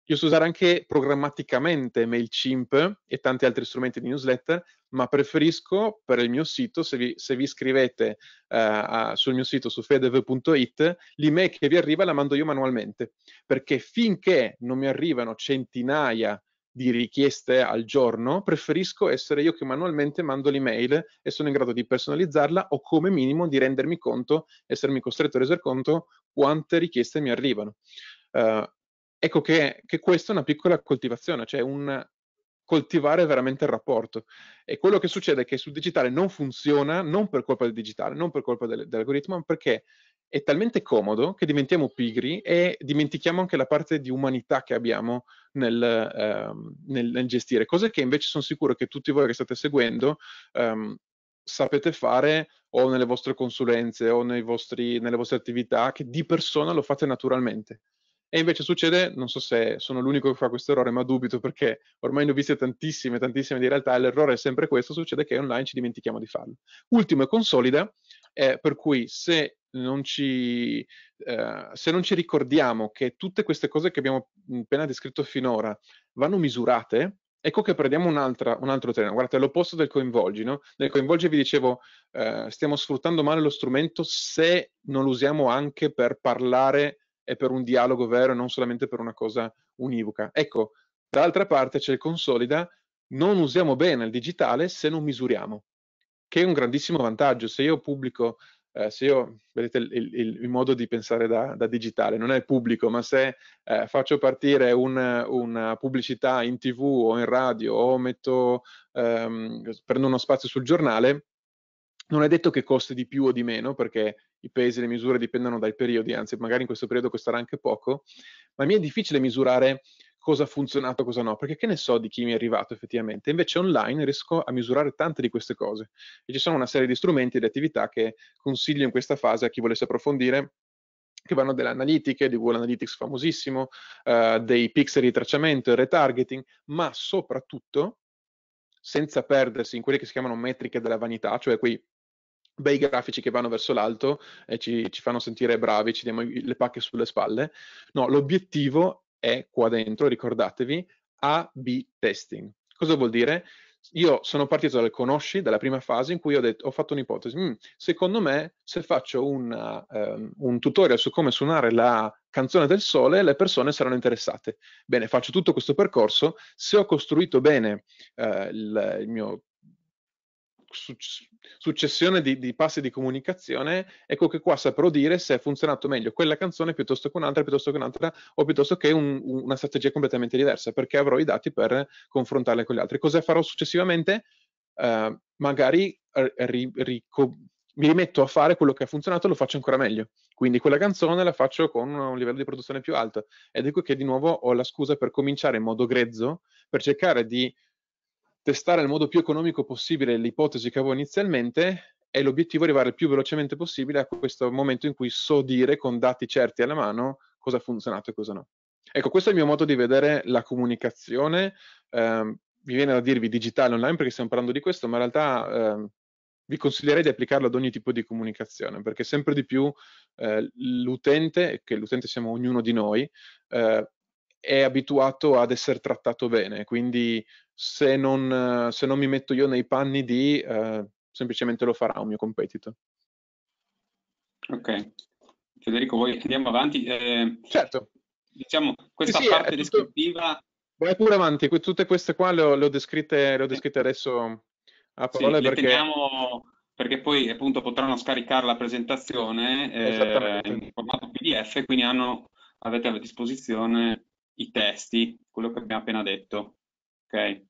io so usare anche programmaticamente MailChimp e tanti altri strumenti di newsletter, ma preferisco per il mio sito, se vi, se vi iscrivete uh, eh, a, sul mio sito su fedev.it, l'email che vi arriva la mando io manualmente, perché finché non mi arrivano centinaia di richieste al giorno, preferisco essere io che manualmente mando l'email e sono in grado di personalizzarla o come minimo di rendermi conto, essermi costretto a render conto quante richieste mi arrivano. Uh, ecco che, che questa è una piccola coltivazione, cioè un coltivare veramente il rapporto. E quello che succede è che sul digitale non funziona, non per colpa del digitale, non per colpa del, dell'algoritmo, ma perché è talmente comodo che diventiamo pigri e dimentichiamo anche la parte di umanità che abbiamo nel, ehm, nel, nel gestire, cose che invece sono sicuro che tutti voi che state seguendo ehm, sapete fare o nelle vostre consulenze o vostri, nelle vostre attività, che di persona lo fate naturalmente. E invece succede, non so se sono l'unico che fa questo errore, ma dubito perché ormai ne ho viste tantissime, tantissime di realtà, l'errore è sempre questo, succede che online ci dimentichiamo di farlo. Ultimo e consolida, eh, per cui se non, ci, eh, se non ci ricordiamo che tutte queste cose che abbiamo appena descritto finora vanno misurate, ecco che prendiamo un, altro treno. Guardate, è l'opposto del coinvolgi, no? Nel coinvolgi vi dicevo, eh, stiamo sfruttando male lo strumento se non lo usiamo anche per parlare e per un dialogo vero e non solamente per una cosa univoca. Ecco, dall'altra parte c'è il consolida, non usiamo bene il digitale se non misuriamo, che è un grandissimo vantaggio. Se io pubblico, eh, se io, vedete il, il, il, modo di pensare da, da digitale, non è pubblico, ma se eh, faccio partire un, una pubblicità in tv o in radio o metto, ehm, prendo uno spazio sul giornale, non è detto che costi di più o di meno, perché i pesi e le misure dipendono dai periodi, anzi magari in questo periodo costerà anche poco, ma mi è difficile misurare cosa ha funzionato, e cosa no, perché che ne so di chi mi è arrivato effettivamente. Invece online riesco a misurare tante di queste cose e ci sono una serie di strumenti e di attività che consiglio in questa fase a chi volesse approfondire che vanno dalle analitiche, di Google Analytics famosissimo, eh, dei pixel di tracciamento e retargeting, ma soprattutto senza perdersi in quelle che si chiamano metriche della vanità, cioè quei bei grafici che vanno verso l'alto e ci, ci fanno sentire bravi, ci diamo le pacche sulle spalle. No, l'obiettivo è qua dentro, ricordatevi, A-B testing. Cosa vuol dire? Io sono partito dal conosci, dalla prima fase in cui ho, detto, ho fatto un'ipotesi. Mm, secondo me, se faccio una, um, ehm, un tutorial su come suonare la canzone del sole, le persone saranno interessate. Bene, faccio tutto questo percorso. Se ho costruito bene uh, il, il mio successione di, di, passi di comunicazione, ecco che qua saprò dire se è funzionato meglio quella canzone piuttosto che un'altra, piuttosto che un'altra, o piuttosto che un, una strategia completamente diversa, perché avrò i dati per confrontarle con gli altri. Cosa farò successivamente? Uh, magari eh, ri, ri, mi rimetto a fare quello che ha funzionato e lo faccio ancora meglio. Quindi quella canzone la faccio con un livello di produzione più alto. Ed ecco che di nuovo ho la scusa per cominciare in modo grezzo, per cercare di testare nel modo più economico possibile l'ipotesi che avevo inizialmente e l'obiettivo è arrivare il più velocemente possibile a questo momento in cui so dire con dati certi alla mano cosa ha funzionato e cosa no. Ecco, questo è il mio modo di vedere la comunicazione, eh, mi viene da dirvi digitale online perché stiamo parlando di questo, ma in realtà eh, vi consiglierei di applicarlo ad ogni tipo di comunicazione, perché sempre di più eh, l'utente, che l'utente siamo ognuno di noi, eh, è abituato ad essere trattato bene, quindi se non, se non mi metto io nei panni di, eh, semplicemente lo farà un mio competitor. Ok. Federico, vuoi che andiamo avanti? Eh, certo. Diciamo, questa sì, sì, parte tutto... descrittiva... Vai pure avanti, tutte queste qua le ho, le ho, descritte, le ho descritte, adesso a parole sì, perché... Teniamo, perché poi appunto potranno scaricare la presentazione eh, in formato PDF, quindi hanno, avete a disposizione i testi, quello che abbiamo appena detto ok?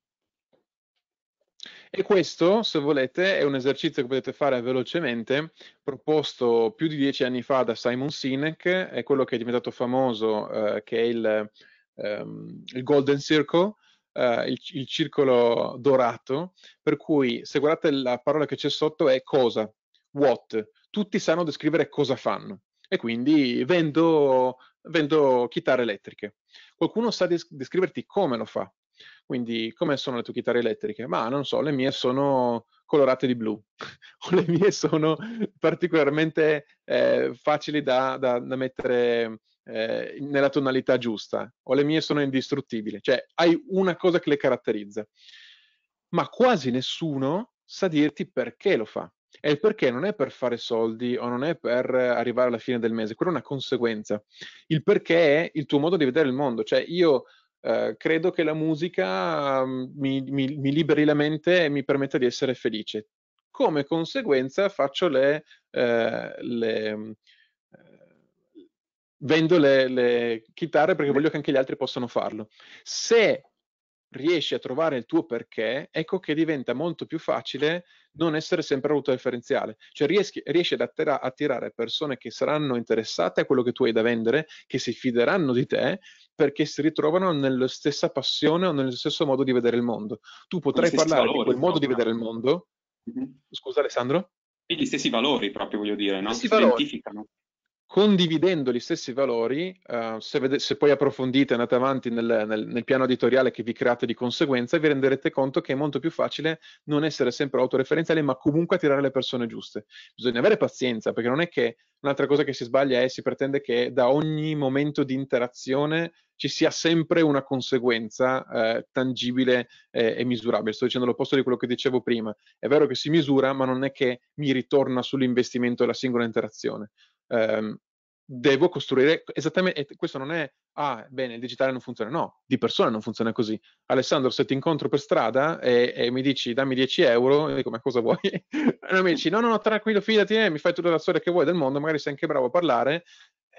E questo, se volete, è un esercizio che potete fare velocemente, proposto più di dieci anni fa da Simon Sinek, è quello che è diventato famoso, eh, che è il, ehm, il Golden Circle, eh, il, il circolo dorato, per cui se guardate la parola che c'è sotto è cosa, what, tutti sanno descrivere cosa fanno e quindi vendo, vendo chitarre elettriche. Qualcuno sa descriverti come lo fa, quindi come sono le tue chitarre elettriche? Ma non so, le mie sono colorate di blu o le mie sono particolarmente eh, facili da, da, da mettere eh, nella tonalità giusta o le mie sono indistruttibili. Cioè hai una cosa che le caratterizza. Ma quasi nessuno sa dirti perché lo fa. E il perché non è per fare soldi o non è per arrivare alla fine del mese, quello è una conseguenza. Il perché è il tuo modo di vedere il mondo. Cioè, io eh, credo che la musica mm, mi, mi, mi, liberi la mente e mi permetta di essere felice. Come conseguenza faccio le, eh, le mm, eh, vendo le, le, chitarre perché voglio che anche gli altri possano farlo. Se riesci a trovare il tuo perché, ecco che diventa molto più facile non essere sempre autoreferenziale. Cioè rieschi, riesci ad attira, attirare persone che saranno interessate a quello che tu hai da vendere, che si fideranno di te, perché si ritrovano nella stessa passione o nello stesso modo di vedere il mondo. Tu potrai parlare valori, di quel modo no? di vedere il mondo. Mm-hmm. Scusa Alessandro? E gli stessi valori proprio, voglio dire, no? Si valori condividendo gli stessi valori, uh, se, vede- se, poi approfondite, e andate avanti nel, nel, nel, piano editoriale che vi create di conseguenza, vi renderete conto che è molto più facile non essere sempre autoreferenziali, ma comunque attirare le persone giuste. Bisogna avere pazienza, perché non è che un'altra cosa che si sbaglia è si pretende che da ogni momento di interazione ci sia sempre una conseguenza eh, tangibile eh, e misurabile. Sto dicendo l'opposto di quello che dicevo prima. È vero che si misura, ma non è che mi ritorna sull'investimento della singola interazione ehm, devo costruire esattamente, questo non è, ah, bene, il digitale non funziona, no, di persona non funziona così. Alessandro, se ti incontro per strada e, e mi dici dammi 10 euro, io dico, ma cosa vuoi? e mi dici, no, no, no, tranquillo, fidati, eh, mi fai tutta la storia che vuoi del mondo, magari sei anche bravo a parlare,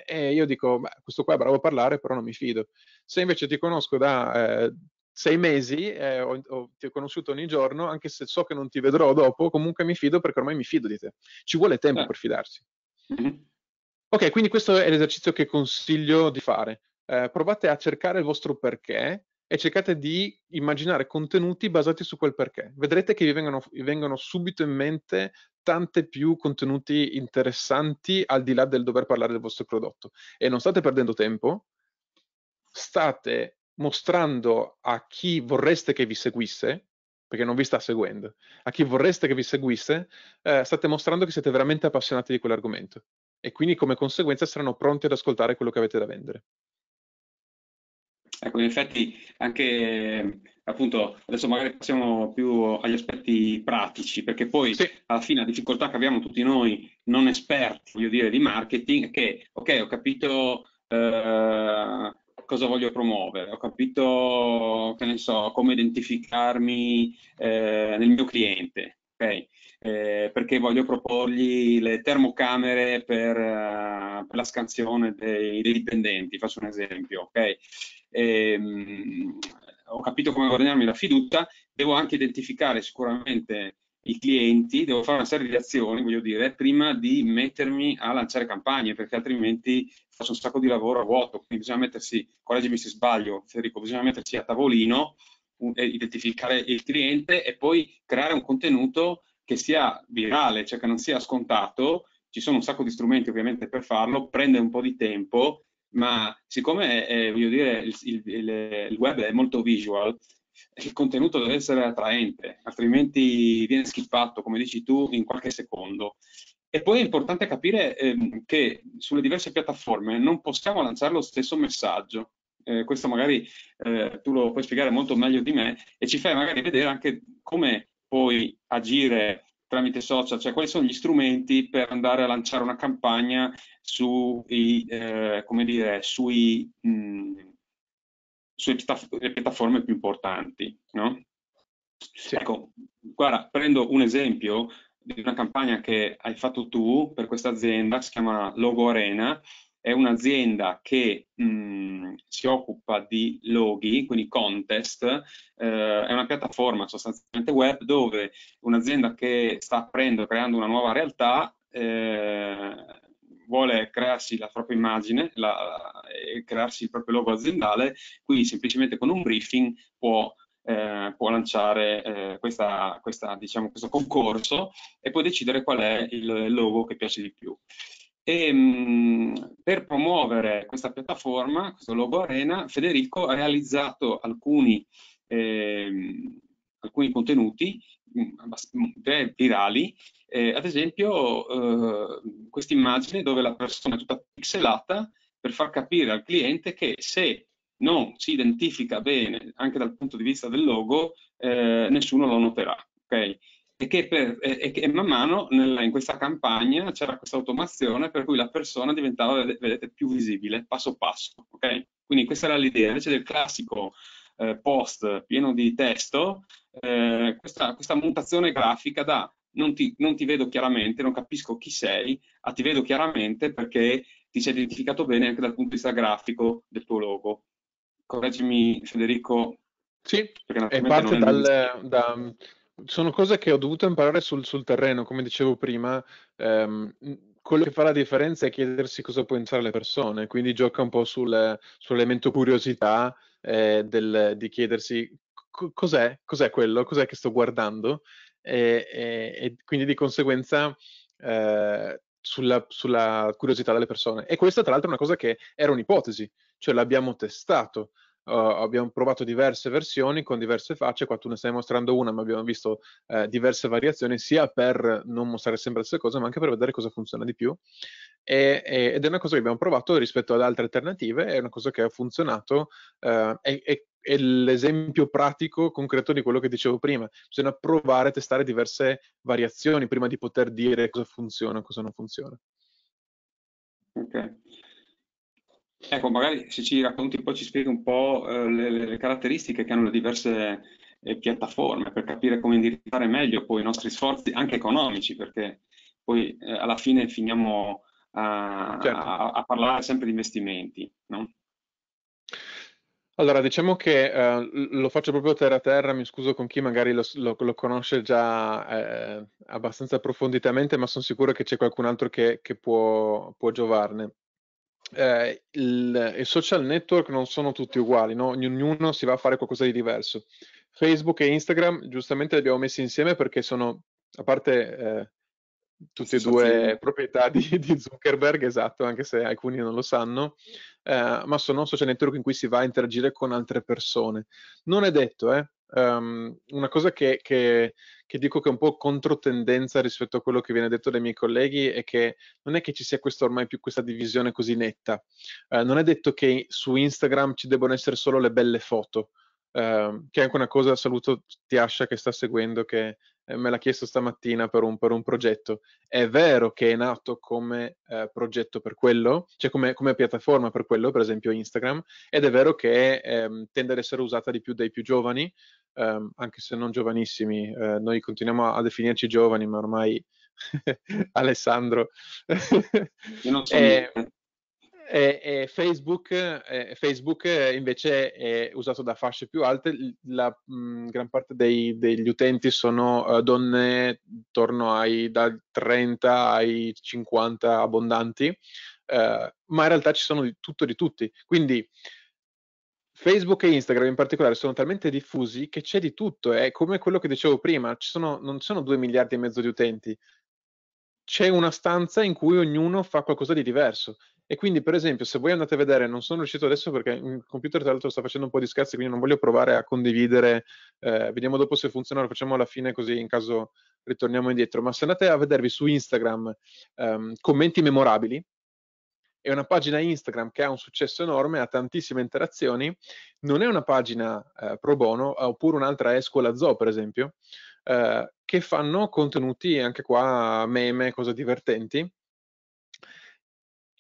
e io dico, beh, questo qua è bravo a parlare, però non mi fido. Se invece ti conosco da... Eh, sei mesi, eh, ho, ho, ti ho conosciuto ogni giorno, anche se so che non ti vedrò dopo, comunque mi fido perché ormai mi fido di te. Ci vuole tempo eh. per fidarsi. Mm-hmm. Ok, quindi questo è l'esercizio che consiglio di fare. Eh, provate a cercare il vostro perché e cercate di immaginare contenuti basati su quel perché. Vedrete che vi vengono, vi vengono subito in mente tante più contenuti interessanti al di là del dover parlare del vostro prodotto. E non state perdendo tempo, state mostrando a chi vorreste che vi seguisse, perché non vi sta seguendo, a chi vorreste che vi seguisse, eh, state mostrando che siete veramente appassionati di quell'argomento e quindi come conseguenza saranno pronti ad ascoltare quello che avete da vendere. Ecco, in effetti anche appunto adesso magari passiamo più agli aspetti pratici, perché poi sì. alla fine la difficoltà che abbiamo tutti noi non esperti, voglio dire, di marketing, è che ok, ho capito eh, cosa voglio promuovere, ho capito che ne so, come identificarmi eh, nel mio cliente, eh, perché voglio proporgli le termocamere per, uh, per la scansione dei, dei, dipendenti, faccio un esempio, okay? e, ehm, ho capito come guadagnarmi la fiducia, devo anche identificare sicuramente i clienti, devo fare una serie di azioni, voglio dire, prima di mettermi a lanciare campagne, perché altrimenti faccio un sacco di lavoro a vuoto, quindi bisogna mettersi, correggimi se sbaglio Federico, bisogna mettersi a tavolino eh, identificare il cliente e poi creare un contenuto che sia virale, cioè che non sia scontato. Ci sono un sacco di strumenti ovviamente per farlo, prende un po' di tempo, ma siccome eh, eh voglio dire, il, il, il, web è molto visual, il contenuto deve essere attraente, altrimenti viene skippato, come dici tu, in qualche secondo. E poi è importante capire eh, che sulle diverse piattaforme non possiamo lanciare lo stesso messaggio eh, questo magari eh, tu lo puoi spiegare molto meglio di me, e ci fai magari vedere anche come puoi agire tramite social, cioè quali sono gli strumenti per andare a lanciare una campagna sui, eh, come dire, sui, mh, sulle piattaforme più importanti, no? Sì. Ecco, guarda, prendo un esempio di una campagna che hai fatto tu per questa azienda, si chiama Logo Arena, è un'azienda che mh, si occupa di loghi, quindi contest, eh, è una piattaforma sostanzialmente web dove un'azienda che sta aprendo, creando una nuova realtà, eh, vuole crearsi la propria immagine la, e crearsi il proprio logo aziendale, quindi semplicemente con un briefing può eh, può lanciare eh, questa, questa, diciamo, questo concorso e può decidere qual è il logo che piace di più. E ehm, mh, per promuovere questa piattaforma, questo logo Arena, Federico ha realizzato alcuni, eh, alcuni contenuti mh, mm, mm, virali, eh, ad esempio eh, questa immagine dove la persona è tutta pixelata per far capire al cliente che se non si identifica bene anche dal punto di vista del logo, eh, nessuno lo noterà. Okay? e che, per, e che man mano nella, in questa campagna c'era questa automazione per cui la persona diventava, vedete, più visibile passo passo, ok? Quindi questa era l'idea, invece del classico eh, post pieno di testo, eh, questa, questa, mutazione grafica da non ti, non ti vedo chiaramente, non capisco chi sei, a ti vedo chiaramente perché ti sei identificato bene anche dal punto di vista grafico del tuo logo. Correggimi Federico. Sì, è parte dal, da, sono cose che ho dovuto imparare sul, sul terreno, come dicevo prima. Ehm, quello che fa la differenza è chiedersi cosa può pensare le persone, quindi gioca un po' sul, sull'elemento curiosità eh, del, di chiedersi cos'è, cos'è quello, cos'è che sto guardando e, e, e quindi di conseguenza eh, sulla, sulla, curiosità delle persone. E questa, tra l'altro, è una cosa che era un'ipotesi, cioè l'abbiamo testato uh, abbiamo provato diverse versioni con diverse facce, qua tu ne stai mostrando una, ma abbiamo visto uh, diverse variazioni sia per non mostrare sempre le stesse cose, ma anche per vedere cosa funziona di più. E, e, ed è una cosa che abbiamo provato rispetto ad altre alternative, è una cosa che ha funzionato uh, e, e è l'esempio pratico, concreto di quello che dicevo prima. Bisogna provare a testare diverse variazioni prima di poter dire cosa funziona e cosa non funziona. Ok. Ecco, magari se ci racconti un po', ci spieghi un po' eh, le, le, caratteristiche che hanno le diverse eh, piattaforme per capire come indirizzare meglio poi i nostri sforzi, anche economici, perché poi eh, alla fine finiamo a, certo. a, a, parlare sempre di investimenti, no? Allora, diciamo che eh, lo faccio proprio terra a terra, mi scuso con chi magari lo, lo, lo conosce già abbastanza approfonditamente, ma sono sicuro che c'è qualcun altro che, che può, può giovarne eh, il, i social network non sono tutti uguali, no? ognuno si va a fare qualcosa di diverso. Facebook e Instagram giustamente li abbiamo messi insieme perché sono, a parte eh, tutte e due proprietà di, di, Zuckerberg, esatto, anche se alcuni non lo sanno, eh, ma sono social network in cui si va a interagire con altre persone. Non è detto, eh, um, una cosa che, che, che, dico che è un po' controtendenza rispetto a quello che viene detto dai miei colleghi è che non è che ci sia questa, ormai più questa divisione così netta. Uh, non è detto che su Instagram ci debbano essere solo le belle foto. Uh, che è anche una cosa, saluto Tiascia che sta seguendo, che me l'ha chiesto stamattina per un, per un, progetto. È vero che è nato come eh, progetto per quello, cioè come, come, piattaforma per quello, per esempio Instagram, ed è vero che ehm, tende ad essere usata di più dai più giovani, ehm, anche se non giovanissimi. Eh, noi continuiamo a, a definirci giovani, ma ormai Alessandro... Io non so e... niente. E, e Facebook, eh, Facebook, invece è usato da fasce più alte, la mh, mhmm, gran parte dei, degli utenti sono uh, donne intorno ai da 30 ai 50 abbondanti, uh, ma in realtà ci sono di tutto di tutti. Quindi Facebook e Instagram in particolare sono talmente diffusi che c'è di tutto, è come quello che dicevo prima, ci sono, non sono 2 miliardi e mezzo di utenti, c'è una stanza in cui ognuno fa qualcosa di diverso e quindi, per esempio, se voi andate a vedere, non sono riuscito adesso perché il computer tra l'altro sta facendo un po' di scherzi, quindi non voglio provare a condividere, eh, vediamo dopo se funziona, lo facciamo alla fine così in caso ritorniamo indietro, ma se andate a vedervi su Instagram ehm, commenti memorabili, è una pagina Instagram che ha un successo enorme, ha tantissime interazioni, non è una pagina eh, pro bono, oppure un'altra è Scuola Zoo, per esempio, eh, che fanno contenuti anche qua meme, cose divertenti,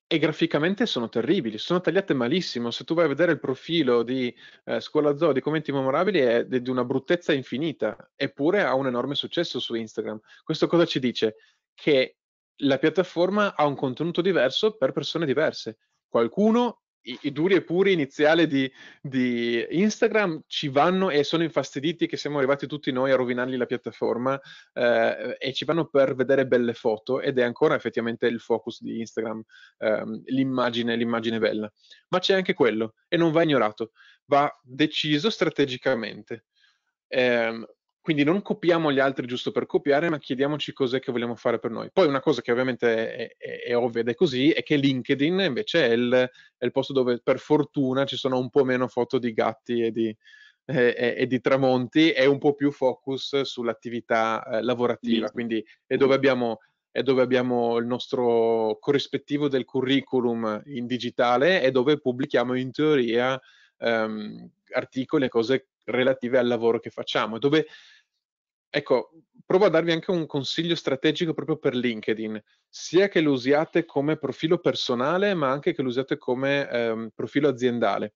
e graficamente sono terribili, sono tagliate malissimo. Se tu vai a vedere il profilo di eh, Scuola Zoo di commenti memorabili è di una bruttezza infinita, eppure ha un enorme successo su Instagram. Questo cosa ci dice? Che la piattaforma ha un contenuto diverso per persone diverse. Qualcuno i, i duri e puri iniziali di, di, Instagram ci vanno e sono infastiditi che siamo arrivati tutti noi a rovinargli la piattaforma eh, e ci vanno per vedere belle foto ed è ancora effettivamente il focus di Instagram, ehm, l'immagine, l'immagine bella. Ma c'è anche quello e non va ignorato, va deciso strategicamente. Eh, quindi non copiamo gli altri giusto per copiare, ma chiediamoci cos'è che vogliamo fare per noi. Poi una cosa che ovviamente è, è, è ovvia ed è così, è che LinkedIn invece è il, è il, posto dove per fortuna ci sono un po' meno foto di gatti e di, eh, e di tramonti, e un po' più focus sull'attività eh, lavorativa. Quindi è dove abbiamo è dove abbiamo il nostro corrispettivo del curriculum in digitale e dove pubblichiamo in teoria ehm, articoli e cose relative al lavoro che facciamo, dove Ecco, provo a darvi anche un consiglio strategico proprio per LinkedIn, sia che lo usiate come profilo personale, ma anche che lo usiate come ehm, profilo aziendale.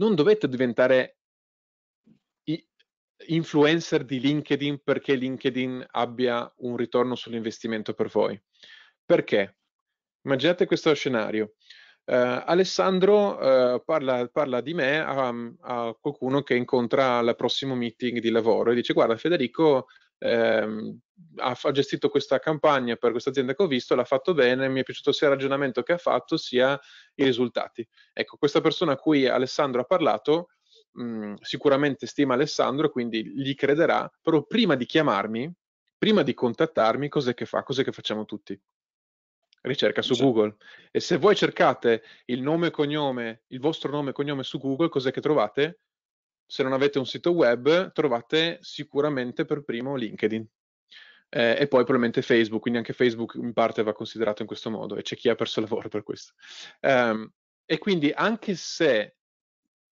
Non dovete diventare influencer di LinkedIn perché LinkedIn abbia un ritorno sull'investimento per voi. Perché? Immaginate questo scenario. Uh, Alessandro uh, parla, parla, di me a, a, qualcuno che incontra al prossimo meeting di lavoro e dice guarda Federico ehm, ha, ha, gestito questa campagna per questa azienda che ho visto, l'ha fatto bene, mi è piaciuto sia il ragionamento che ha fatto sia i risultati. Ecco, questa persona a cui Alessandro ha parlato mh, mm, sicuramente stima Alessandro e quindi gli crederà, però prima di chiamarmi, prima di contattarmi, cos'è che fa? Cos'è che facciamo tutti? ricerca su certo. Google. E se voi cercate il nome e cognome, il vostro nome e cognome su Google, cos'è che trovate? Se non avete un sito web, trovate sicuramente per primo LinkedIn. Eh, e poi probabilmente Facebook, quindi anche Facebook in parte va considerato in questo modo e c'è chi ha perso lavoro per questo. Um, e quindi anche se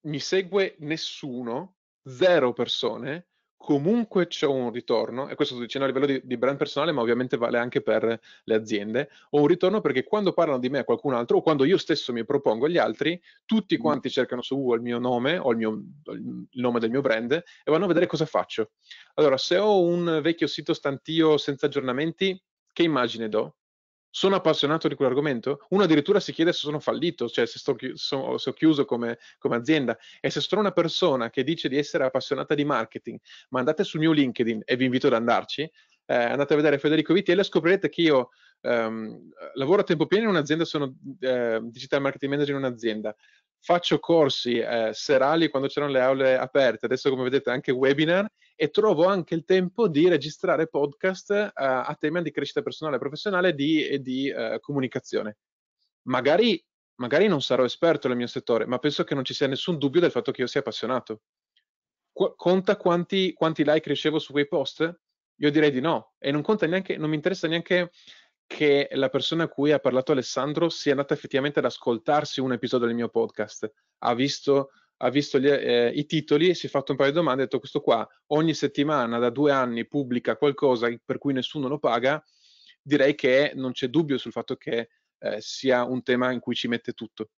mi segue nessuno, zero persone, comunque c'è un ritorno, e questo sto dicendo a livello di, di, brand personale, ma ovviamente vale anche per le aziende, ho un ritorno perché quando parlano di me a qualcun altro, o quando io stesso mi propongo agli altri, tutti mm. quanti cercano su Google il mio nome o il, mio, il nome del mio brand e vanno a vedere cosa faccio. Allora, se ho un vecchio sito stantio senza aggiornamenti, che immagine do? sono appassionato di quell'argomento? Uno addirittura si chiede se sono fallito, cioè se sto chi- so, so chiuso come, come, azienda. E se sono una persona che dice di essere appassionata di marketing, ma andate sul mio LinkedIn e vi invito ad andarci, eh, andate a vedere Federico Vitiello e scoprirete che io ehm, lavoro a tempo pieno in un'azienda, sono eh, digital marketing manager in un'azienda. Faccio corsi eh, serali quando c'erano le aule aperte, adesso come vedete anche webinar e trovo anche il tempo di registrare podcast eh, a tema di crescita personale e professionale di, e di eh, comunicazione. Magari, magari non sarò esperto nel mio settore, ma penso che non ci sia nessun dubbio del fatto che io sia appassionato. Qu- conta quanti, quanti like ricevo su quei post? Io direi di no, e non conta neanche, non mi interessa neanche che la persona a cui ha parlato Alessandro sia andata effettivamente ad ascoltarsi un episodio del mio podcast, ha visto ha visto gli, eh, i titoli, si è fatto un paio di domande e ha detto questo qua ogni settimana da due anni pubblica qualcosa per cui nessuno lo paga, direi che non c'è dubbio sul fatto che eh, sia un tema in cui ci mette tutto.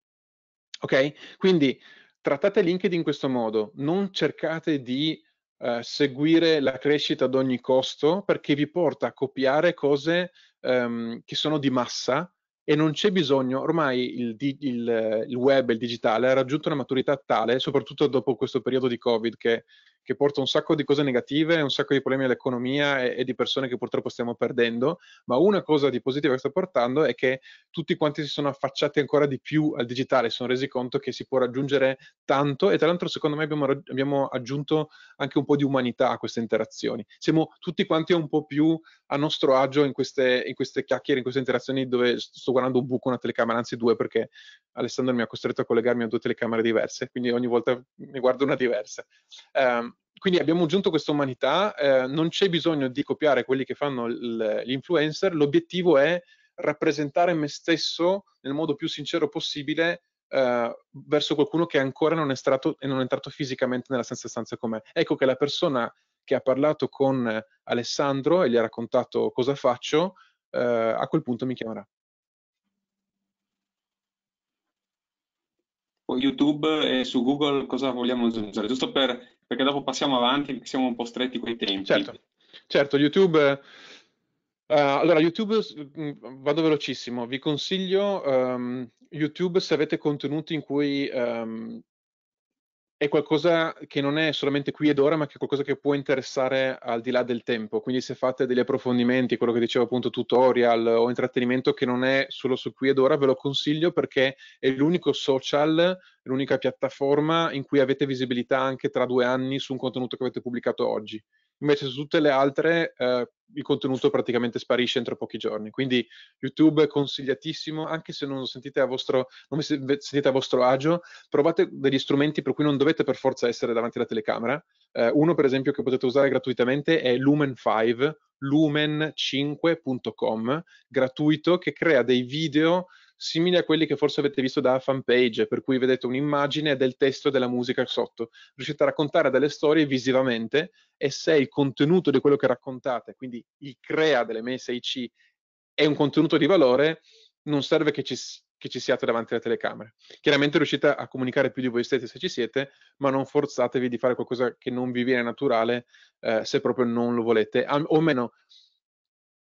Ok? Quindi trattate LinkedIn in questo modo, non cercate di eh, seguire la crescita ad ogni costo perché vi porta a copiare cose ehm, che sono di massa e non c'è bisogno, ormai il, il, il web e il digitale ha raggiunto una maturità tale, soprattutto dopo questo periodo di Covid che che porta un sacco di cose negative, un sacco di problemi all'economia e, e, di persone che purtroppo stiamo perdendo, ma una cosa di positiva che sta portando è che tutti quanti si sono affacciati ancora di più al digitale, si sono resi conto che si può raggiungere tanto e tra l'altro secondo me abbiamo, abbiamo aggiunto anche un po' di umanità a queste interazioni. Siamo tutti quanti un po' più a nostro agio in queste, in queste chiacchiere, in queste interazioni dove sto guardando un buco, una telecamera, anzi due perché Alessandro mi ha costretto a collegarmi a due telecamere diverse, quindi ogni volta mi guardo una diversa. Um, quindi abbiamo aggiunto questa umanità, eh, non c'è bisogno di copiare quelli che fanno gli influencer, l'obiettivo è rappresentare me stesso nel modo più sincero possibile eh, verso qualcuno che ancora non è, stato, non è entrato fisicamente nella stessa stanza con me. Ecco che la persona che ha parlato con Alessandro e gli ha raccontato cosa faccio, eh, a quel punto mi chiamerà. YouTube e su Google cosa vogliamo aggiungere, giusto per, perché dopo passiamo avanti perché siamo un po' stretti con i tempi. Certo, certo YouTube... Uh, allora, YouTube, mm, vado velocissimo, vi consiglio um, YouTube se avete contenuti in cui um, è qualcosa che non è solamente qui ed ora, ma che è qualcosa che può interessare al di là del tempo. Quindi se fate degli approfondimenti, quello che dicevo appunto tutorial o intrattenimento che non è solo su qui ed ora, ve lo consiglio perché è l'unico social, l'unica piattaforma in cui avete visibilità anche tra due anni su un contenuto che avete pubblicato oggi invece su tutte le altre eh, il contenuto praticamente sparisce entro pochi giorni. Quindi YouTube è consigliatissimo, anche se non, sentite a vostro, non sentite a vostro agio, provate degli strumenti per cui non dovete per forza essere davanti alla telecamera. Eh, uno, per esempio, che potete usare gratuitamente è Lumen 5, lumen5.com, gratuito, che crea dei video simili a quelli che forse avete visto da fanpage, per cui vedete un'immagine del testo e della musica sotto. Riuscite a raccontare delle storie visivamente e se il contenuto di quello che raccontate, quindi il crea delle MSIC, è un contenuto di valore, non serve che ci, che ci siate davanti alla telecamera. Chiaramente riuscite a comunicare più di voi stessi se ci siete, ma non forzatevi di fare qualcosa che non vi viene naturale eh, se proprio non lo volete, o meno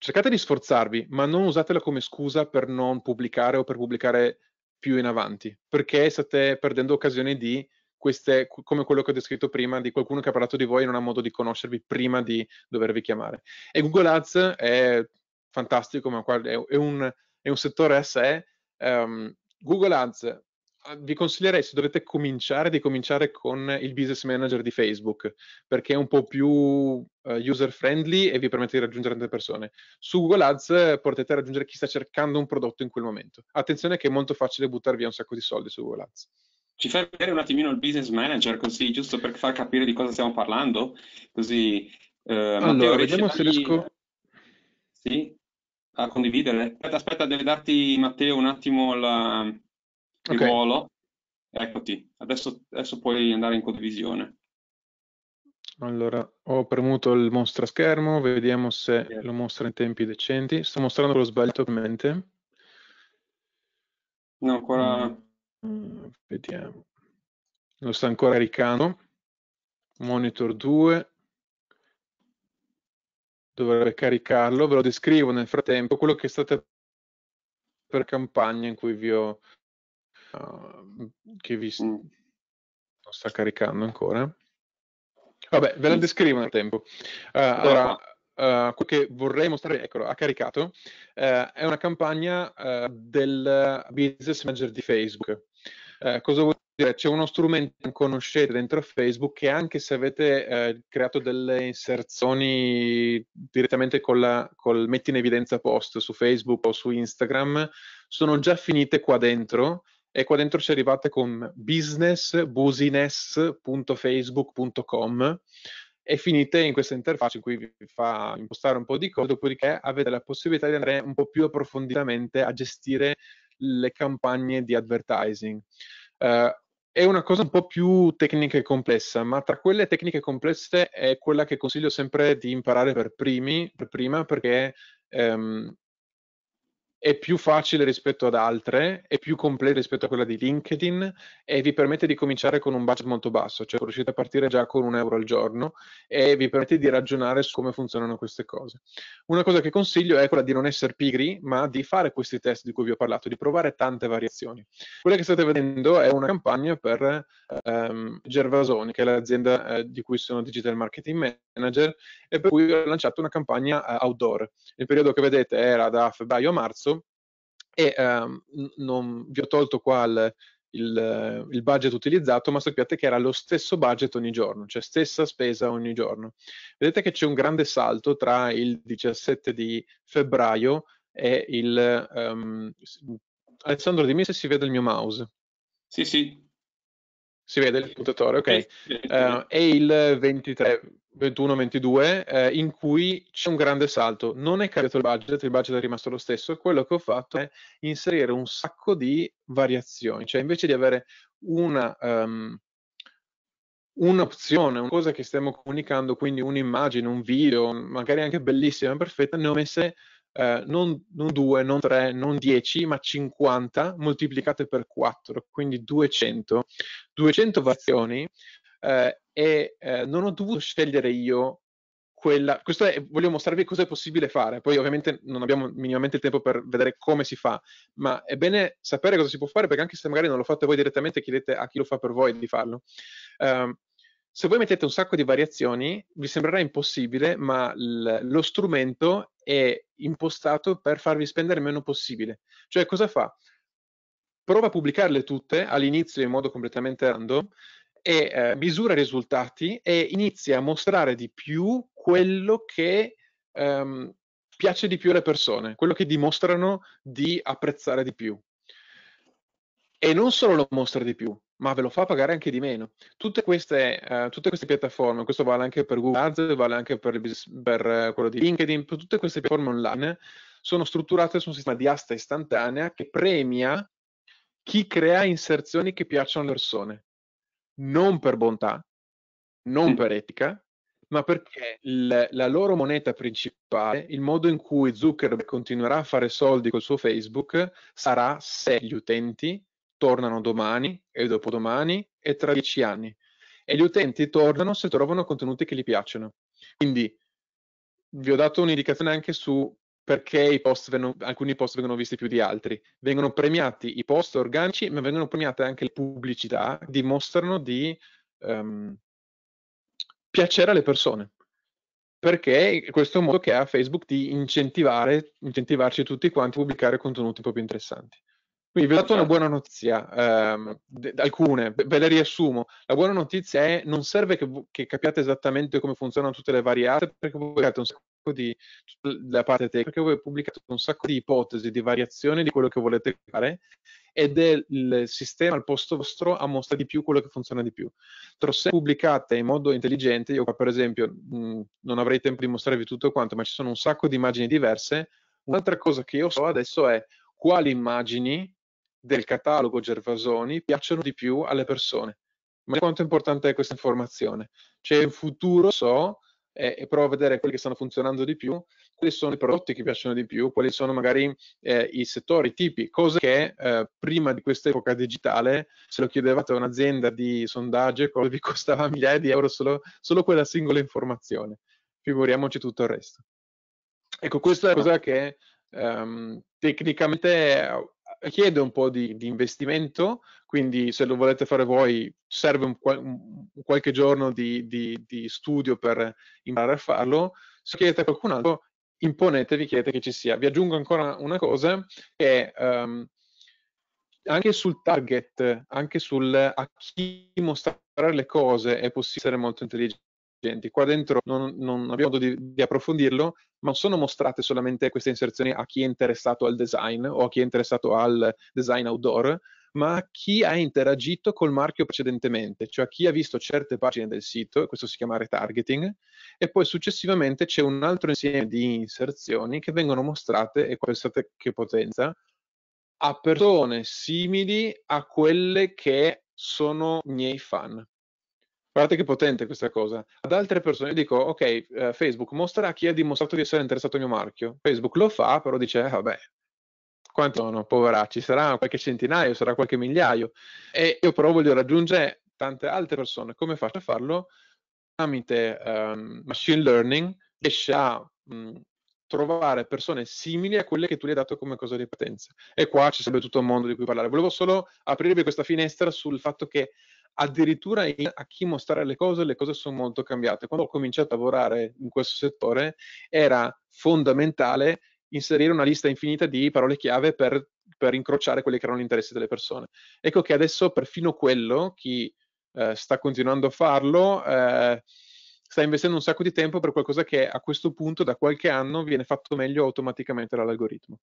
cercate di sforzarvi, ma non usatela come scusa per non pubblicare o per pubblicare più in avanti, perché state perdendo occasione di queste, come quello che ho descritto prima, di qualcuno che ha parlato di voi e non ha modo di conoscervi prima di dovervi chiamare. E Google Ads è fantastico, ma è un, è un settore a sé. Um, Google Ads Ah, vi consiglierei se dovete cominciare di cominciare con il business manager di Facebook perché è un po' più uh, user friendly e vi permette di raggiungere tante persone. Su Google Ads eh, potete raggiungere chi sta cercando un prodotto in quel momento. Attenzione che è molto facile buttare via un sacco di soldi su Google Ads. Ci fai vedere un attimino il business manager così giusto per far capire di cosa stiamo parlando? Così eh, Allora, vediamo se riesco Sì, a condividere. Aspetta, aspetta, deve darti Matteo un attimo la okay. ruolo. Eccoti, adesso, adesso puoi andare in condivisione. Allora, ho premuto il mostra schermo, vediamo se yeah. lo mostra in tempi decenti. Sto mostrando lo sbaglio ovviamente. No, ancora... Mm, vediamo. Lo sta ancora caricando. Monitor 2. Dovrebbe caricarlo. Ve lo descrivo nel frattempo quello che state per campagna in cui vi ho Ehm, che vi mm. sta caricando ancora. Vabbè, ve la descrivo nel tempo. Uh, allora, Uh, quello che vorrei mostrare, eccolo, ha caricato, uh, è una campagna uh, del business manager di Facebook. cosa vuol dire? C'è uno strumento che conoscete dentro Facebook che anche se avete creato delle inserzioni direttamente con la, col metti in evidenza post su Facebook o su Instagram, sono già finite qua dentro e qua dentro ci arrivate con business.facebook.com e finite in questa interfaccia in cui vi fa impostare un po' di cose, dopodiché avete la possibilità di andare un po' più approfonditamente a gestire le campagne di advertising. Uh, è una cosa un po' più tecnica e complessa, ma tra quelle tecniche complesse è quella che consiglio sempre di imparare per, primi, per prima perché um, è più facile rispetto ad altre, è più completa rispetto a quella di LinkedIn e vi permette di cominciare con un budget molto basso, cioè riuscite a partire già con un euro al giorno e vi permette di ragionare su come funzionano queste cose. Una cosa che consiglio è quella di non essere pigri, ma di fare questi test di cui vi ho parlato, di provare tante variazioni. Quella che state vedendo è una campagna per ehm, Gervasoni, che è l'azienda eh, di cui sono digital marketing manager, e per cui ho lanciato una campagna eh, outdoor. Il periodo che vedete era da febbraio a marzo, e um, non vi ho tolto qua il, il, il, budget utilizzato, ma sappiate che era lo stesso budget ogni giorno, cioè stessa spesa ogni giorno. Vedete che c'è un grande salto tra il 17 di febbraio e il... Um, Alessandro, dimmi se si vede il mio mouse. Sì, sì. Si vede il puntatore, ok. Sì, sì. Uh, e il 23, 21-22, eh, in cui c'è un grande salto. Non è cambiato il budget, il budget è rimasto lo stesso. Quello che ho fatto è inserire un sacco di variazioni, cioè invece di avere una, um, un'opzione, una cosa che stiamo comunicando, quindi un'immagine, un video, magari anche bellissima, perfetta, ne ho messe eh, non, non, due, non tre, non dieci, ma 50 moltiplicate per 4, quindi 200. 200 variazioni eh, e eh, non ho dovuto scegliere io quella... Questo è, voglio mostrarvi cosa è possibile fare, poi ovviamente non abbiamo minimamente il tempo per vedere come si fa, ma è bene sapere cosa si può fare perché anche se magari non lo fate voi direttamente chiedete a chi lo fa per voi di farlo. Um, se voi mettete un sacco di variazioni, vi sembrerà impossibile, ma l- lo strumento è impostato per farvi spendere il meno possibile. Cioè, cosa fa? Prova a pubblicarle tutte all'inizio in modo completamente random, e eh, misura i risultati e inizia a mostrare di più quello che ehm, piace di più alle persone, quello che dimostrano di apprezzare di più. E non solo lo mostra di più, ma ve lo fa pagare anche di meno. Tutte queste, uh, tutte queste piattaforme, questo vale anche per Google Ads, vale anche per, per uh, quello di LinkedIn, tutte queste piattaforme online sono strutturate su un sistema di asta istantanea che premia chi crea inserzioni che piacciono alle persone non per bontà, non sì. per etica, ma perché il, la loro moneta principale, il modo in cui Zuckerberg continuerà a fare soldi col suo Facebook, sarà se gli utenti tornano domani e dopodomani e tra dieci anni. E gli utenti tornano se trovano contenuti che gli piacciono. Quindi vi ho dato un'indicazione anche su perché i post vengono, alcuni post vengono visti più di altri. Vengono premiati i post organici, ma vengono premiate anche le pubblicità, dimostrano di um, piacere alle persone. Perché questo è un modo che ha Facebook di incentivare, incentivarci tutti quanti a pubblicare contenuti un po' più interessanti. Quindi vi ho dato una buona notizia, um, ehm, d- alcune, ve le riassumo. La buona notizia è che non serve che, che, capiate esattamente come funzionano tutte le variate, perché pubblicate un sacco di la parte tecnica, voi pubblicate un sacco di ipotesi, di variazioni di quello che volete fare ed è il sistema al posto vostro a mostrare di più quello che funziona di più. Però se pubblicate in modo intelligente, io qua per esempio mh, non avrei tempo di mostrarvi tutto quanto, ma ci sono un sacco di immagini diverse, un'altra cosa che io so adesso è quali immagini del catalogo Gervasoni piacciono di più alle persone. Ma quanto importante è questa informazione? Cioè in futuro so eh, e provo a vedere quelli che stanno funzionando di più, quali sono i prodotti che piacciono di più, quali sono magari eh, i settori, i tipi, cose che eh, prima di questa epoca digitale, se lo chiedevate a un'azienda di sondaggio, cosa vi costava migliaia di euro solo, solo quella singola informazione. Figuriamoci tutto il resto. Ecco, questa è una cosa che ehm, tecnicamente richiede un po' di, di, investimento, quindi se lo volete fare voi serve un, un, qualche giorno di, di, di, studio per imparare a farlo, se chiedete a qualcun altro imponetevi, chiedete che ci sia. Vi aggiungo ancora una cosa che um, anche sul target, anche sul a chi mostrare le cose è possibile essere molto intelligenti intelligenti. Qua dentro non, non abbiamo modo di, di, approfondirlo, ma sono mostrate solamente queste inserzioni a chi è interessato al design o a chi è interessato al design outdoor, ma a chi ha interagito col marchio precedentemente, cioè a chi ha visto certe pagine del sito, questo si chiama retargeting, e poi successivamente c'è un altro insieme di inserzioni che vengono mostrate, e pensate che potenza, a persone simili a quelle che sono miei fan. Guardate che potente questa cosa. Ad altre persone dico, ok, eh, Facebook mostra a chi ha dimostrato di essere interessato al mio marchio. Facebook lo fa, però dice, eh, vabbè, quanto sono, poveracci, sarà qualche centinaio, sarà qualche migliaio. E io però voglio raggiungere tante altre persone. Come faccio a farlo? Tramite um, machine learning riesce a mh, trovare persone simili a quelle che tu gli hai dato come cosa di partenza. E qua ci sarebbe tutto un mondo di cui parlare. Volevo solo aprirvi questa finestra sul fatto che addirittura in, a chi mostrare le cose, le cose sono molto cambiate. Quando ho cominciato a lavorare in questo settore era fondamentale inserire una lista infinita di parole chiave per, per incrociare quelli che erano gli interessi delle persone. Ecco che adesso perfino quello, chi eh, sta continuando a farlo, eh, sta investendo un sacco di tempo per qualcosa che a questo punto da qualche anno viene fatto meglio automaticamente dall'algoritmo.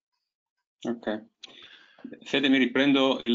Ok. Fede, mi riprendo il,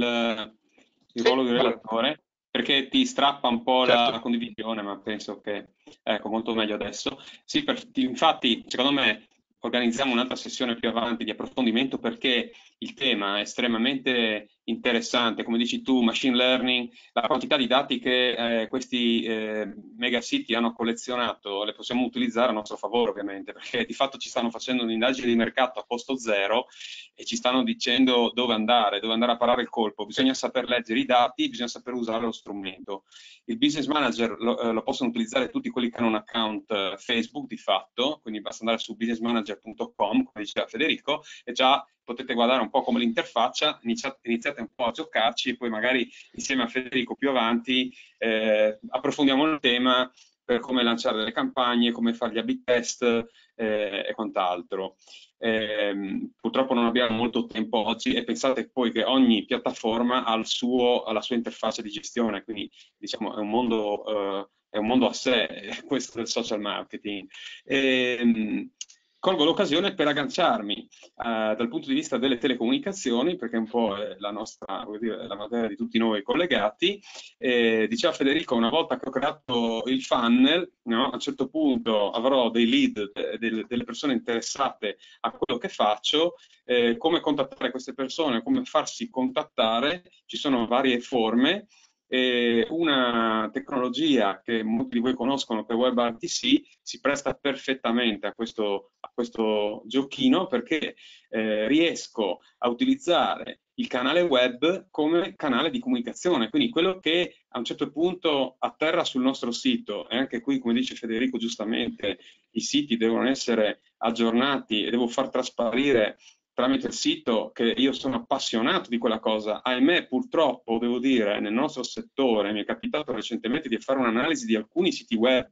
il sì, ruolo del relatore perché ti strappa un po' certo. la, condivisione, ma penso che ecco molto meglio adesso. Sì, per, infatti, secondo me organizziamo un'altra sessione più avanti di approfondimento perché il tema è estremamente interessante, come dici tu, machine learning, la quantità di dati che eh, questi eh, mega siti hanno collezionato, le possiamo utilizzare a nostro favore ovviamente, perché di fatto ci stanno facendo un'indagine di mercato a costo zero e ci stanno dicendo dove andare, dove andare a parare il colpo, bisogna saper leggere i dati, bisogna saper usare lo strumento. Il business manager lo, eh, lo possono utilizzare tutti quelli che hanno un account eh, Facebook di fatto, quindi basta andare su businessmanager.com, come diceva Federico, e già potete guardare un po' po' come l'interfaccia, iniziate, iniziate, un po' a giocarci e poi magari insieme a Federico più avanti eh, approfondiamo il tema per come lanciare le campagne, come fare gli a test eh, e quant'altro. Eh, purtroppo non abbiamo molto tempo oggi e pensate poi che ogni piattaforma ha, il suo, ha la sua interfaccia di gestione, quindi diciamo è un mondo, eh, è un mondo a sé questo del social marketing. E, ehm, colgo l'occasione per agganciarmi eh, dal punto di vista delle telecomunicazioni, perché è un po' la nostra, dire, la materia di tutti noi collegati. Eh, diceva Federico, una volta che ho creato il funnel, no, a un certo punto avrò dei lead, de, de, delle persone interessate a quello che faccio, eh, come contattare queste persone, come farsi contattare, ci sono varie forme eh, una tecnologia che molti di voi conoscono che è WebRTC si presta perfettamente a questo, a questo giochino perché eh, riesco a utilizzare il canale web come canale di comunicazione, quindi quello che a un certo punto atterra sul nostro sito e anche qui, come dice Federico giustamente, i siti devono essere aggiornati e devo far trasparire tramite il sito che io sono appassionato di quella cosa. Ahimè, purtroppo, devo dire, nel nostro settore mi è capitato recentemente di fare un'analisi di alcuni siti web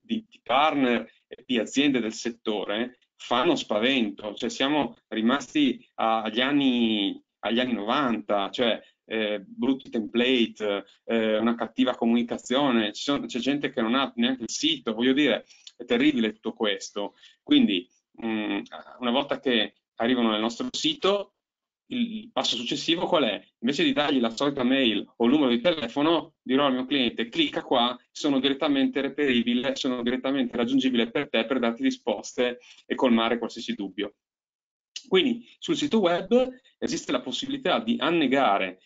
di, di partner e di aziende del settore, fanno spavento, cioè siamo rimasti agli anni, agli anni 90, cioè eh, brutti template, eh, una cattiva comunicazione, c'è gente che non ha neanche il sito, voglio dire, è terribile tutto questo. Quindi mh, mm, una volta che arrivano nel nostro sito, il passo successivo qual è? Invece di dargli la solita mail o il numero di telefono, dirò al mio cliente clicca qua, sono direttamente reperibile, sono direttamente raggiungibile per te per darti risposte e colmare qualsiasi dubbio. Quindi sul sito web esiste la possibilità di annegare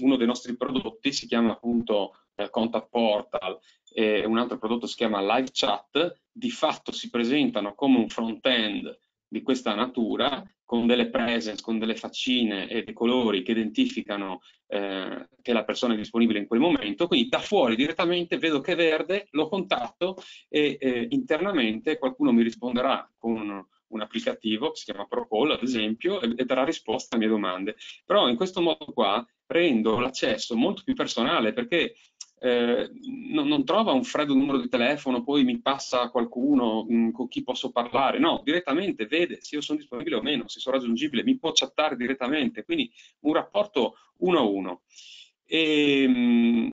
uno dei nostri prodotti, si chiama appunto eh, Contact Portal, e un altro prodotto si chiama Live Chat, di fatto si presentano come un front-end di questa natura con delle presence, con delle faccine e dei colori che identificano eh, che la persona è disponibile in quel momento, quindi da fuori direttamente vedo che è verde, lo contatto e eh, internamente qualcuno mi risponderà con un applicativo che si chiama Procall ad esempio e, e darà risposta alle mie domande. Però in questo modo qua rendo l'accesso molto più personale perché eh, no, non trova un freddo numero di telefono, poi mi passa qualcuno mh, mm, con chi posso parlare, no, direttamente vede se io sono disponibile o meno, se sono raggiungibile, mi può chattare direttamente, quindi un rapporto uno a uno. E, ehm, mh,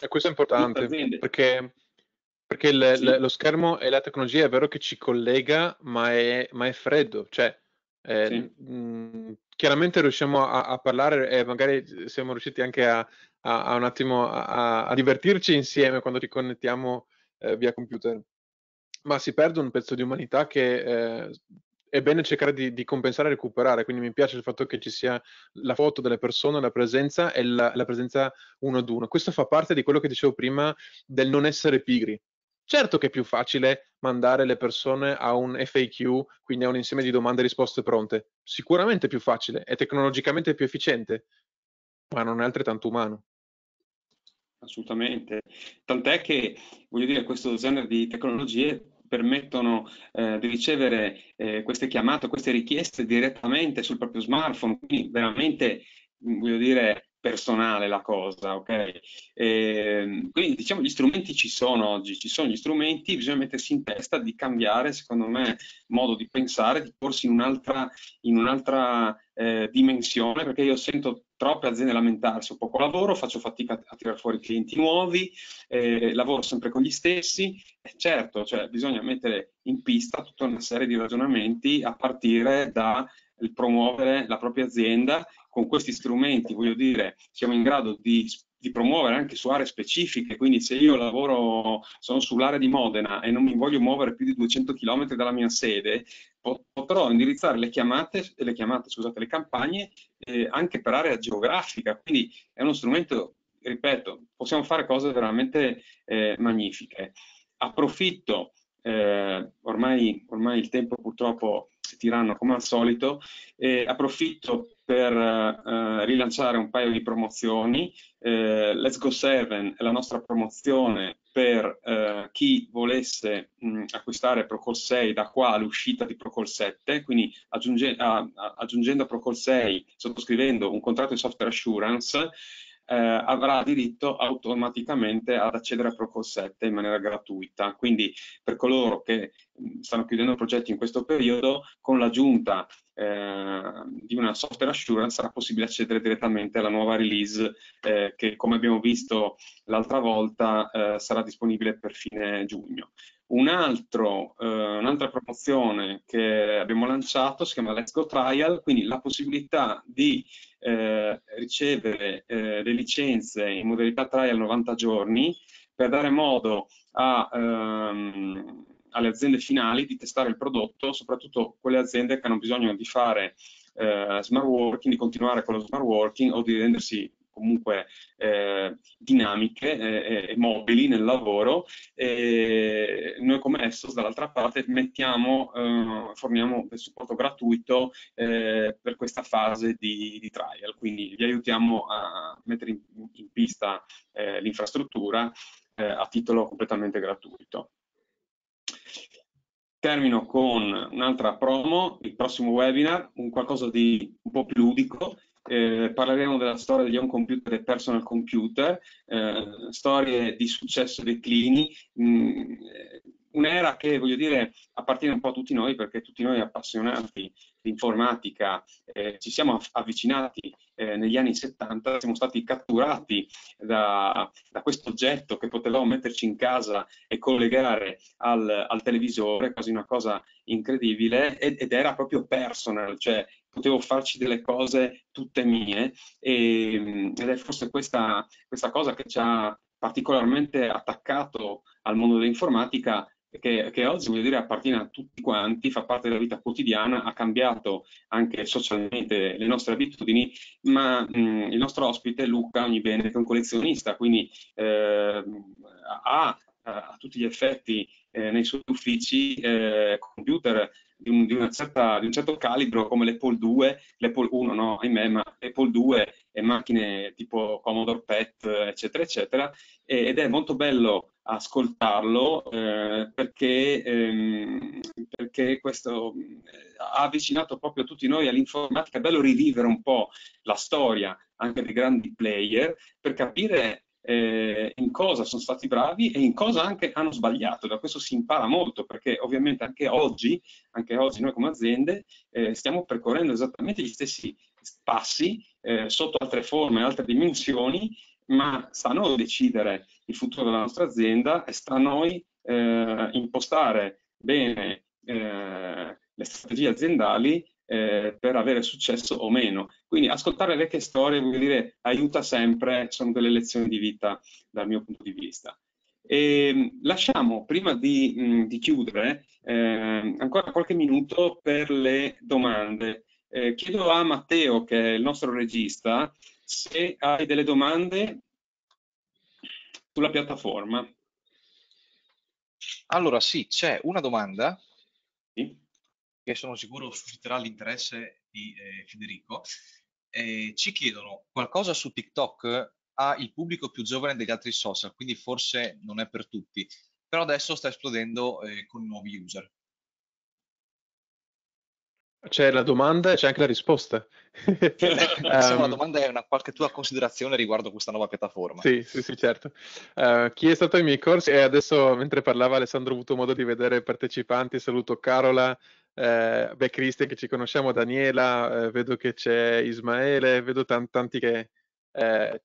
e questo è importante perché, perché il, sì. lo schermo e la tecnologia è vero che ci collega, ma è, ma è freddo, cioè eh, sì. mh, mm, chiaramente riusciamo a, a parlare e magari siamo riusciti anche a, a, a un attimo a, a, divertirci insieme quando ci connettiamo eh, via computer, ma si perde un pezzo di umanità che eh, è bene cercare di, di, compensare e recuperare, quindi mi piace il fatto che ci sia la foto delle persone, la presenza e la, la presenza uno ad uno. Questo fa parte di quello che dicevo prima del non essere pigri, Certo che è più facile mandare le persone a un FAQ, quindi a un insieme di domande e risposte pronte. Sicuramente è più facile, è tecnologicamente più efficiente, ma non è altrettanto umano assolutamente. Tant'è che, voglio dire, questo genere di tecnologie permettono eh, di ricevere eh, queste chiamate, queste richieste direttamente sul proprio smartphone, quindi veramente, mm, voglio dire, personale la cosa, ok? E, ehm, quindi diciamo gli strumenti ci sono oggi, ci sono gli strumenti, bisogna mettersi in testa di cambiare, secondo me, modo di pensare, di porsi in un'altra, in un'altra eh, dimensione, perché io sento troppe aziende lamentarsi, ho poco lavoro, faccio fatica a tirare fuori clienti nuovi, eh, lavoro sempre con gli stessi. E certo, cioè, bisogna mettere in pista tutta una serie di ragionamenti a partire dal promuovere la propria azienda con questi strumenti, voglio dire, siamo in grado di di promuovere anche su aree specifiche, quindi se io lavoro, sono sull'area di Modena e non mi voglio muovere più di 200 km dalla mia sede, potrò indirizzare le chiamate, le, chiamate, scusate, le campagne eh, anche per area geografica, quindi è uno strumento, ripeto, possiamo fare cose veramente eh, magnifiche. Approfitto, eh, ormai, ormai il tempo purtroppo si tirano come al solito e approfitto per eh, rilanciare un paio di promozioni. Eh, Let's Go 7 è la nostra promozione per eh, chi volesse mh, acquistare Procol 6 da qua all'uscita di Procol 7, quindi aggiunge, a, aggiungendo a Procol 6, sottoscrivendo un contratto di software assurance, eh, avrà diritto automaticamente ad accedere a 7 in maniera gratuita. Quindi per coloro che mm, stanno chiudendo progetti in questo periodo, con l'aggiunta eh, di una software assurance sarà possibile accedere direttamente alla nuova release eh, che come abbiamo visto l'altra volta eh, sarà disponibile per fine giugno. Un altro, eh, un'altra promozione che abbiamo lanciato si chiama Let's Go Trial, quindi la possibilità di eh, ricevere eh, le licenze in modalità trial 90 giorni per dare modo a, ehm, alle aziende finali di testare il prodotto, soprattutto quelle aziende che hanno bisogno di fare eh, smart working, di continuare con lo smart working o di rendersi comunque eh, dinamiche e, eh, eh, e mobili nel lavoro e noi come Essos dall'altra parte mettiamo, eh, forniamo del supporto gratuito eh, per questa fase di, di, trial, quindi vi aiutiamo a mettere in, in pista eh, l'infrastruttura a titolo completamente gratuito. Termino con un'altra promo, il prossimo webinar, un qualcosa di un po' più ludico, eh, parleremo della storia degli home computer e personal computer, eh, storie di successo e declini, mh, mm, un'era che voglio dire appartiene un po' a tutti noi perché tutti noi appassionati di informatica eh, ci siamo avvicinati eh, negli anni 70, siamo stati catturati da, da questo oggetto che potevamo metterci in casa e collegare al, al televisore, quasi una cosa incredibile, ed, ed, era proprio personal, cioè potevo farci delle cose tutte mie e, ehm, ed è forse questa, questa cosa che ci ha particolarmente attaccato al mondo dell'informatica che, che, oggi voglio dire appartiene a tutti quanti, fa parte della vita quotidiana, ha cambiato anche socialmente le nostre abitudini, ma mh, mm, il nostro ospite Luca ogni bene, che è un collezionista, quindi eh, ha a tutti gli effetti eh, nei suoi uffici eh, computer di un, di, certa, di un, certo calibro come l'Apple 2, l'Apple 1 no, ahimè, ma l'Apple 2 e macchine tipo Commodore PET, eccetera, eccetera, e, ed è molto bello ascoltarlo eh, perché, ehm, perché, questo eh, ha avvicinato proprio tutti noi all'informatica, è bello rivivere un po' la storia anche dei grandi player per capire eh, in cosa sono stati bravi e in cosa anche hanno sbagliato. Da questo si impara molto perché ovviamente anche oggi, anche oggi noi come aziende eh, stiamo percorrendo esattamente gli stessi passi eh, sotto altre forme, altre dimensioni, ma sta a noi decidere il futuro della nostra azienda e sta a noi eh, impostare bene eh, le strategie aziendali eh, per avere successo o meno. Quindi ascoltare vecchie storie, voglio dire, aiuta sempre, sono delle lezioni di vita dal mio punto di vista. E ehm, lasciamo, prima di, di chiudere, eh, ancora qualche minuto per le domande. Eh, chiedo a Matteo, che è il nostro regista, se hai delle domande sulla piattaforma. Allora, sì, c'è una domanda. Sì? che sono sicuro susciterà l'interesse di eh, Federico, eh, ci chiedono qualcosa su TikTok ha il pubblico più giovane degli altri social, quindi forse non è per tutti, però adesso sta esplodendo eh, con nuovi user. C'è la domanda e c'è anche la risposta. Insomma, la ehm, domanda è una qualche tua considerazione riguardo questa nuova piattaforma. Sì, sì, sì, certo. Uh, chi è stato ai miei corsi e eh, adesso mentre parlava Alessandro ho avuto modo di vedere partecipanti, saluto Carola, eh, beh, Cristian, che ci conosciamo, Daniela, eh, vedo che c'è Ismaele, vedo tan- tanti che, eh,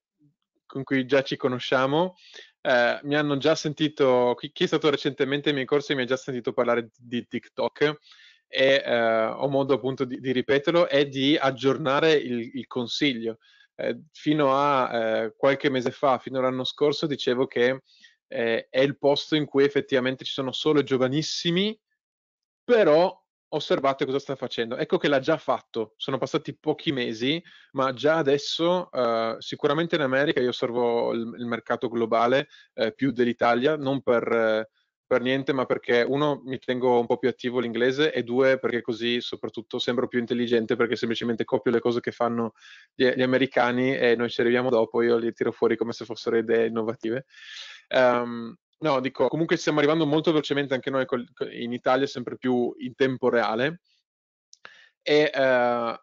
con cui già ci conosciamo. Eh, mi hanno già sentito, chi è stato recentemente ai miei corsi mi ha già sentito parlare di TikTok e eh, ho modo appunto di, di, ripeterlo e di aggiornare il, il consiglio. Eh, fino a qualche mese fa, fino all'anno scorso, dicevo che è il posto in cui effettivamente ci sono solo giovanissimi, però osservate cosa sta facendo. Ecco che l'ha già fatto, sono passati pochi mesi, ma già adesso eh, sicuramente in America io osservo il, il mercato globale eh, più dell'Italia, non per, eh, per, niente, ma perché uno mi tengo un po' più attivo l'inglese e due perché così soprattutto sembro più intelligente perché semplicemente copio le cose che fanno gli, gli americani e noi ci arriviamo dopo, io li tiro fuori come se fossero idee innovative. Um, No, dico, comunque stiamo arrivando molto velocemente anche noi in Italia, sempre più in tempo reale. E uh,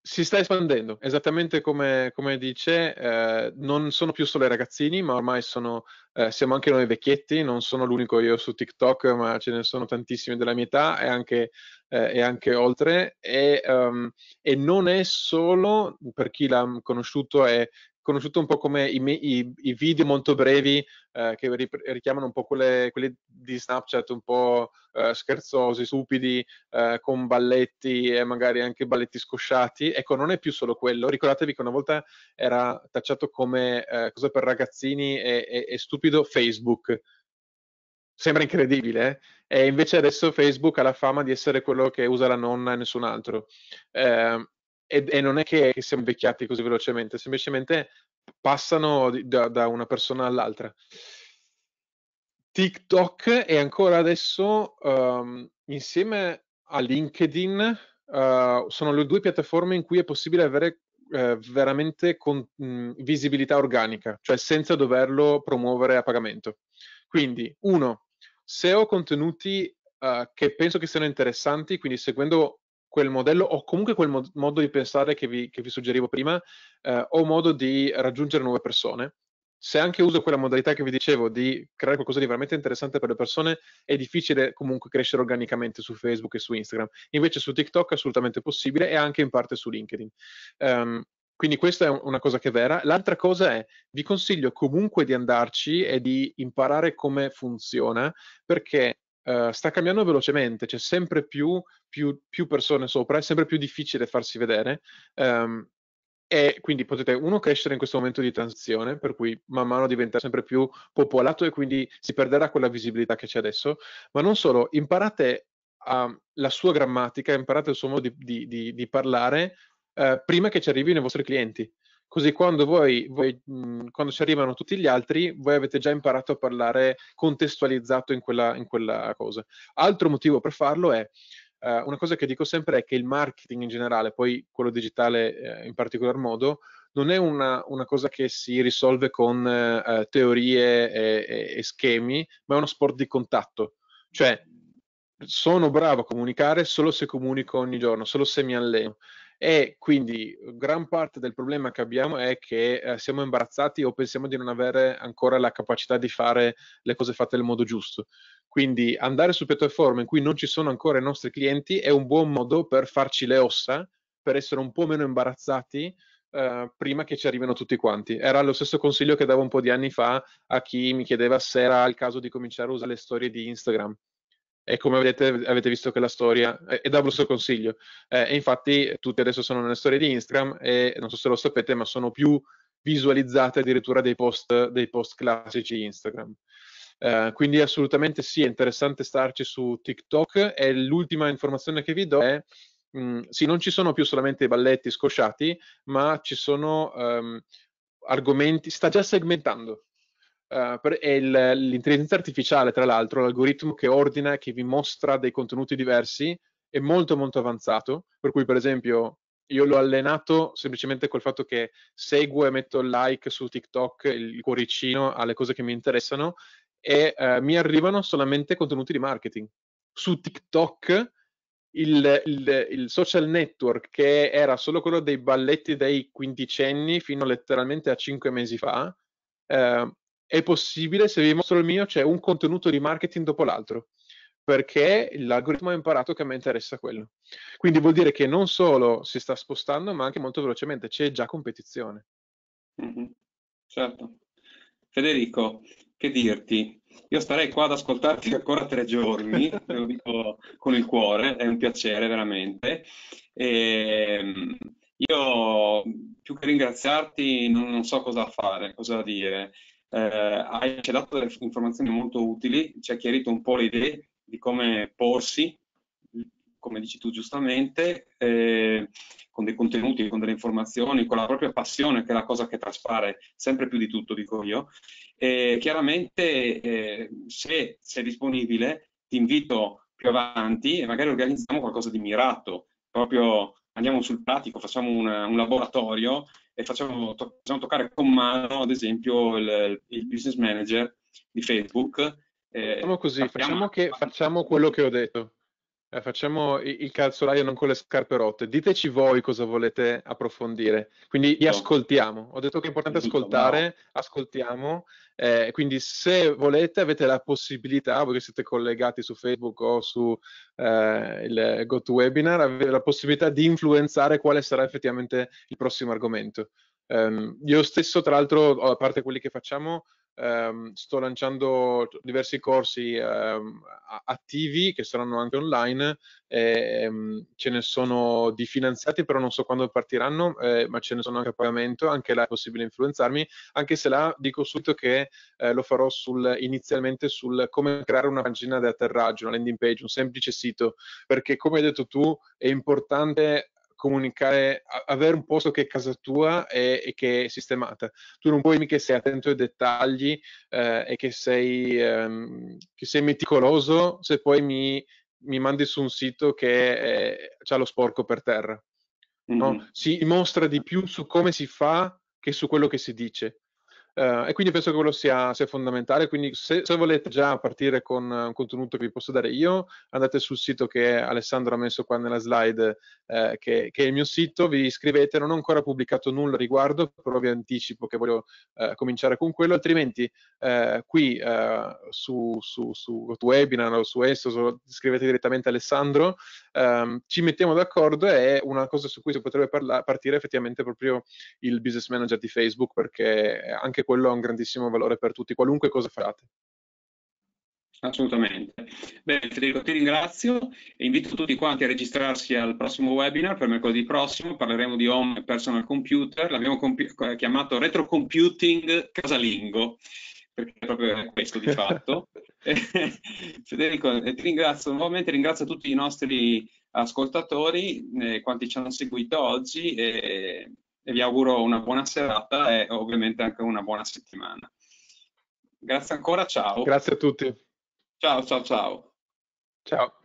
si sta espandendo, esattamente come, come dice, uh, non sono più solo i ragazzini, ma ormai sono, uh, siamo anche noi vecchietti, non sono l'unico io su TikTok, ma ce ne sono tantissimi della mia età e anche, e anche oltre. E, um, e, non è solo, per chi l'ha conosciuto è conosciuto un po' come i, i, i video molto brevi eh, che ri, richiamano un po' quelle, quelli di Snapchat un po' eh, scherzosi, stupidi, eh, con balletti e magari anche balletti scosciati. Ecco, non è più solo quello. Ricordatevi che una volta era tacciato come eh, cosa per ragazzini e, e, e stupido Facebook sembra incredibile, eh? e invece adesso Facebook ha la fama di essere quello che usa la nonna e nessun altro. Eh, e, e non è che, che siamo invecchiati così velocemente, semplicemente passano da, da una persona all'altra. TikTok è ancora adesso um, insieme a LinkedIn uh, sono le due piattaforme in cui è possibile avere uh, veramente con, mh, visibilità organica, cioè senza doverlo promuovere a pagamento. Quindi, uno, se ho contenuti uh, che penso che siano interessanti, quindi seguendo quel modello o comunque quel mod- modo di pensare che vi, che vi suggerivo prima eh, o modo di raggiungere nuove persone. Se anche uso quella modalità che vi dicevo di creare qualcosa di veramente interessante per le persone, è difficile comunque crescere organicamente su Facebook e su Instagram. Invece su TikTok è assolutamente possibile e anche in parte su LinkedIn. Um, quindi questa è una cosa che è vera. L'altra cosa è, vi consiglio comunque di andarci e di imparare come funziona, perché uh, sta cambiando velocemente, c'è sempre più, più, più, persone sopra, è sempre più difficile farsi vedere. Um, e quindi potete, uno, crescere in questo momento di transizione, per cui man mano diventa sempre più popolato e quindi si perderà quella visibilità che c'è adesso, ma non solo, imparate uh, la sua grammatica, imparate il suo modo di, di, di, di parlare uh, prima che ci arrivino i vostri clienti così quando voi, voi mh, mm, quando ci arrivano tutti gli altri, voi avete già imparato a parlare contestualizzato in quella, in quella cosa. Altro motivo per farlo è eh, una cosa che dico sempre è che il marketing in generale, poi quello digitale eh, in particolar modo, non è una, una, cosa che si risolve con eh, teorie e, e, e, schemi, ma è uno sport di contatto. Cioè, sono bravo a comunicare solo se comunico ogni giorno, solo se mi alleno. E quindi uhm, gran parte del problema che abbiamo è che eh, siamo imbarazzati o pensiamo di non avere ancora la capacità di fare le cose fatte nel modo giusto. Quindi andare su piattaforme in cui non ci sono ancora i nostri clienti è un buon modo per farci le ossa, per essere un po' meno imbarazzati Uh, prima che ci arrivino tutti quanti. Era lo stesso consiglio che davo un po' di anni fa a chi mi chiedeva se era il caso di cominciare a usare le storie di Instagram e come vedete avete visto che la storia è da vostro consiglio eh, e infatti tutti adesso sono nelle storie di Instagram e non so se lo sapete ma sono più visualizzate addirittura dei post, dei post classici Instagram eh, quindi assolutamente sì è interessante starci su TikTok e l'ultima informazione che vi do è mh, mm, sì non ci sono più solamente i balletti scosciati ma ci sono um, argomenti sta già segmentando Uh, per, il, l'intelligenza artificiale, tra l'altro, l'algoritmo che ordina, e che vi mostra dei contenuti diversi, è molto molto avanzato, per cui per esempio io l'ho allenato semplicemente col fatto che seguo e metto like su TikTok, il cuoricino alle cose che mi interessano e uh, mi arrivano solamente contenuti di marketing. Su TikTok il, il, il, social network che era solo quello dei balletti dei quindicenni fino letteralmente a cinque mesi fa, eh, è possibile se vi mostro il mio c'è un contenuto di marketing dopo l'altro perché l'algoritmo ha imparato che a me interessa quello. Quindi vuol dire che non solo si sta spostando, ma anche molto velocemente c'è già competizione. Mm-hmm. Certo. Federico, che dirti? Io starei qua ad ascoltarti ancora tre giorni, te lo dico con il cuore, è un piacere veramente. E ehm, io più che ringraziarti non, non so cosa fare, cosa dire eh, hai dato delle informazioni molto utili, ci ha chiarito un po' le idee di come porsi, come dici tu giustamente, eh, con dei contenuti, con delle informazioni, con la propria passione, che è la cosa che traspare sempre più di tutto, dico io. E chiaramente, eh, se sei disponibile, ti invito più avanti e magari organizziamo qualcosa di mirato, proprio andiamo sul pratico, facciamo una, un laboratorio e facciamo, to facciamo toccare con mano, ad esempio, il, il business manager di Facebook. Eh, facciamo così, facciamo, che, facciamo quello che ho detto. Eh, facciamo il calzolaio non con le scarpe rotte. Diteci voi cosa volete approfondire. Quindi vi ascoltiamo. Ho detto che è importante ascoltare, ascoltiamo. Eh, quindi se volete avete la possibilità, voi che siete collegati su Facebook o su eh, il GoToWebinar, avete la possibilità di influenzare quale sarà effettivamente il prossimo argomento. Um, io stesso, tra l'altro, a parte quelli che facciamo, ehm, sto lanciando diversi corsi ehm, attivi che saranno anche online, ehm, ce ne sono di finanziati, però non so quando partiranno, eh, ma ce ne sono anche a pagamento, anche là è possibile influenzarmi, anche se là dico subito che eh, lo farò sul, inizialmente sul come creare una pagina di atterraggio, una landing page, un semplice sito, perché come hai detto tu è importante comunicare, avere un posto che è casa tua e, e che è sistemata. Tu non puoi mica essere attento ai dettagli eh, e che sei, ehm, che sei, meticoloso se poi mi, mi, mandi su un sito che eh, ha lo sporco per terra. Mm-hmm. Si mostra di più su come si fa che su quello che si dice. Uh, e quindi penso che quello sia, sia fondamentale. Quindi, se, se, volete già partire con eh, un contenuto che vi posso dare io, andate sul sito che Alessandro ha messo qua nella slide, eh, che, che, è il mio sito, vi iscrivete. Non ho ancora pubblicato nulla al riguardo, però vi anticipo che voglio eh, cominciare con quello. Altrimenti, eh, qui eh, su, su, su, su, webinar o su Esso, scrivete direttamente Alessandro um, ci mettiamo d'accordo è una cosa su cui si potrebbe parla- partire effettivamente proprio il business manager di Facebook, perché anche quello ha un grandissimo valore per tutti, qualunque cosa fate. Assolutamente. Bene, Federico, ti ringrazio e invito tutti quanti a registrarsi al prossimo webinar per mercoledì prossimo. Parleremo di home personal computer. L'abbiamo compi- chiamato retrocomputing casalingo perché è proprio questo di fatto. Federico, eh, ti ringrazio, nuovamente ringrazio tutti i nostri ascoltatori, eh, quanti ci hanno seguito oggi e, e vi auguro una buona serata e ovviamente anche una buona settimana. Grazie ancora, ciao. Grazie a tutti. Ciao, ciao, ciao. Ciao.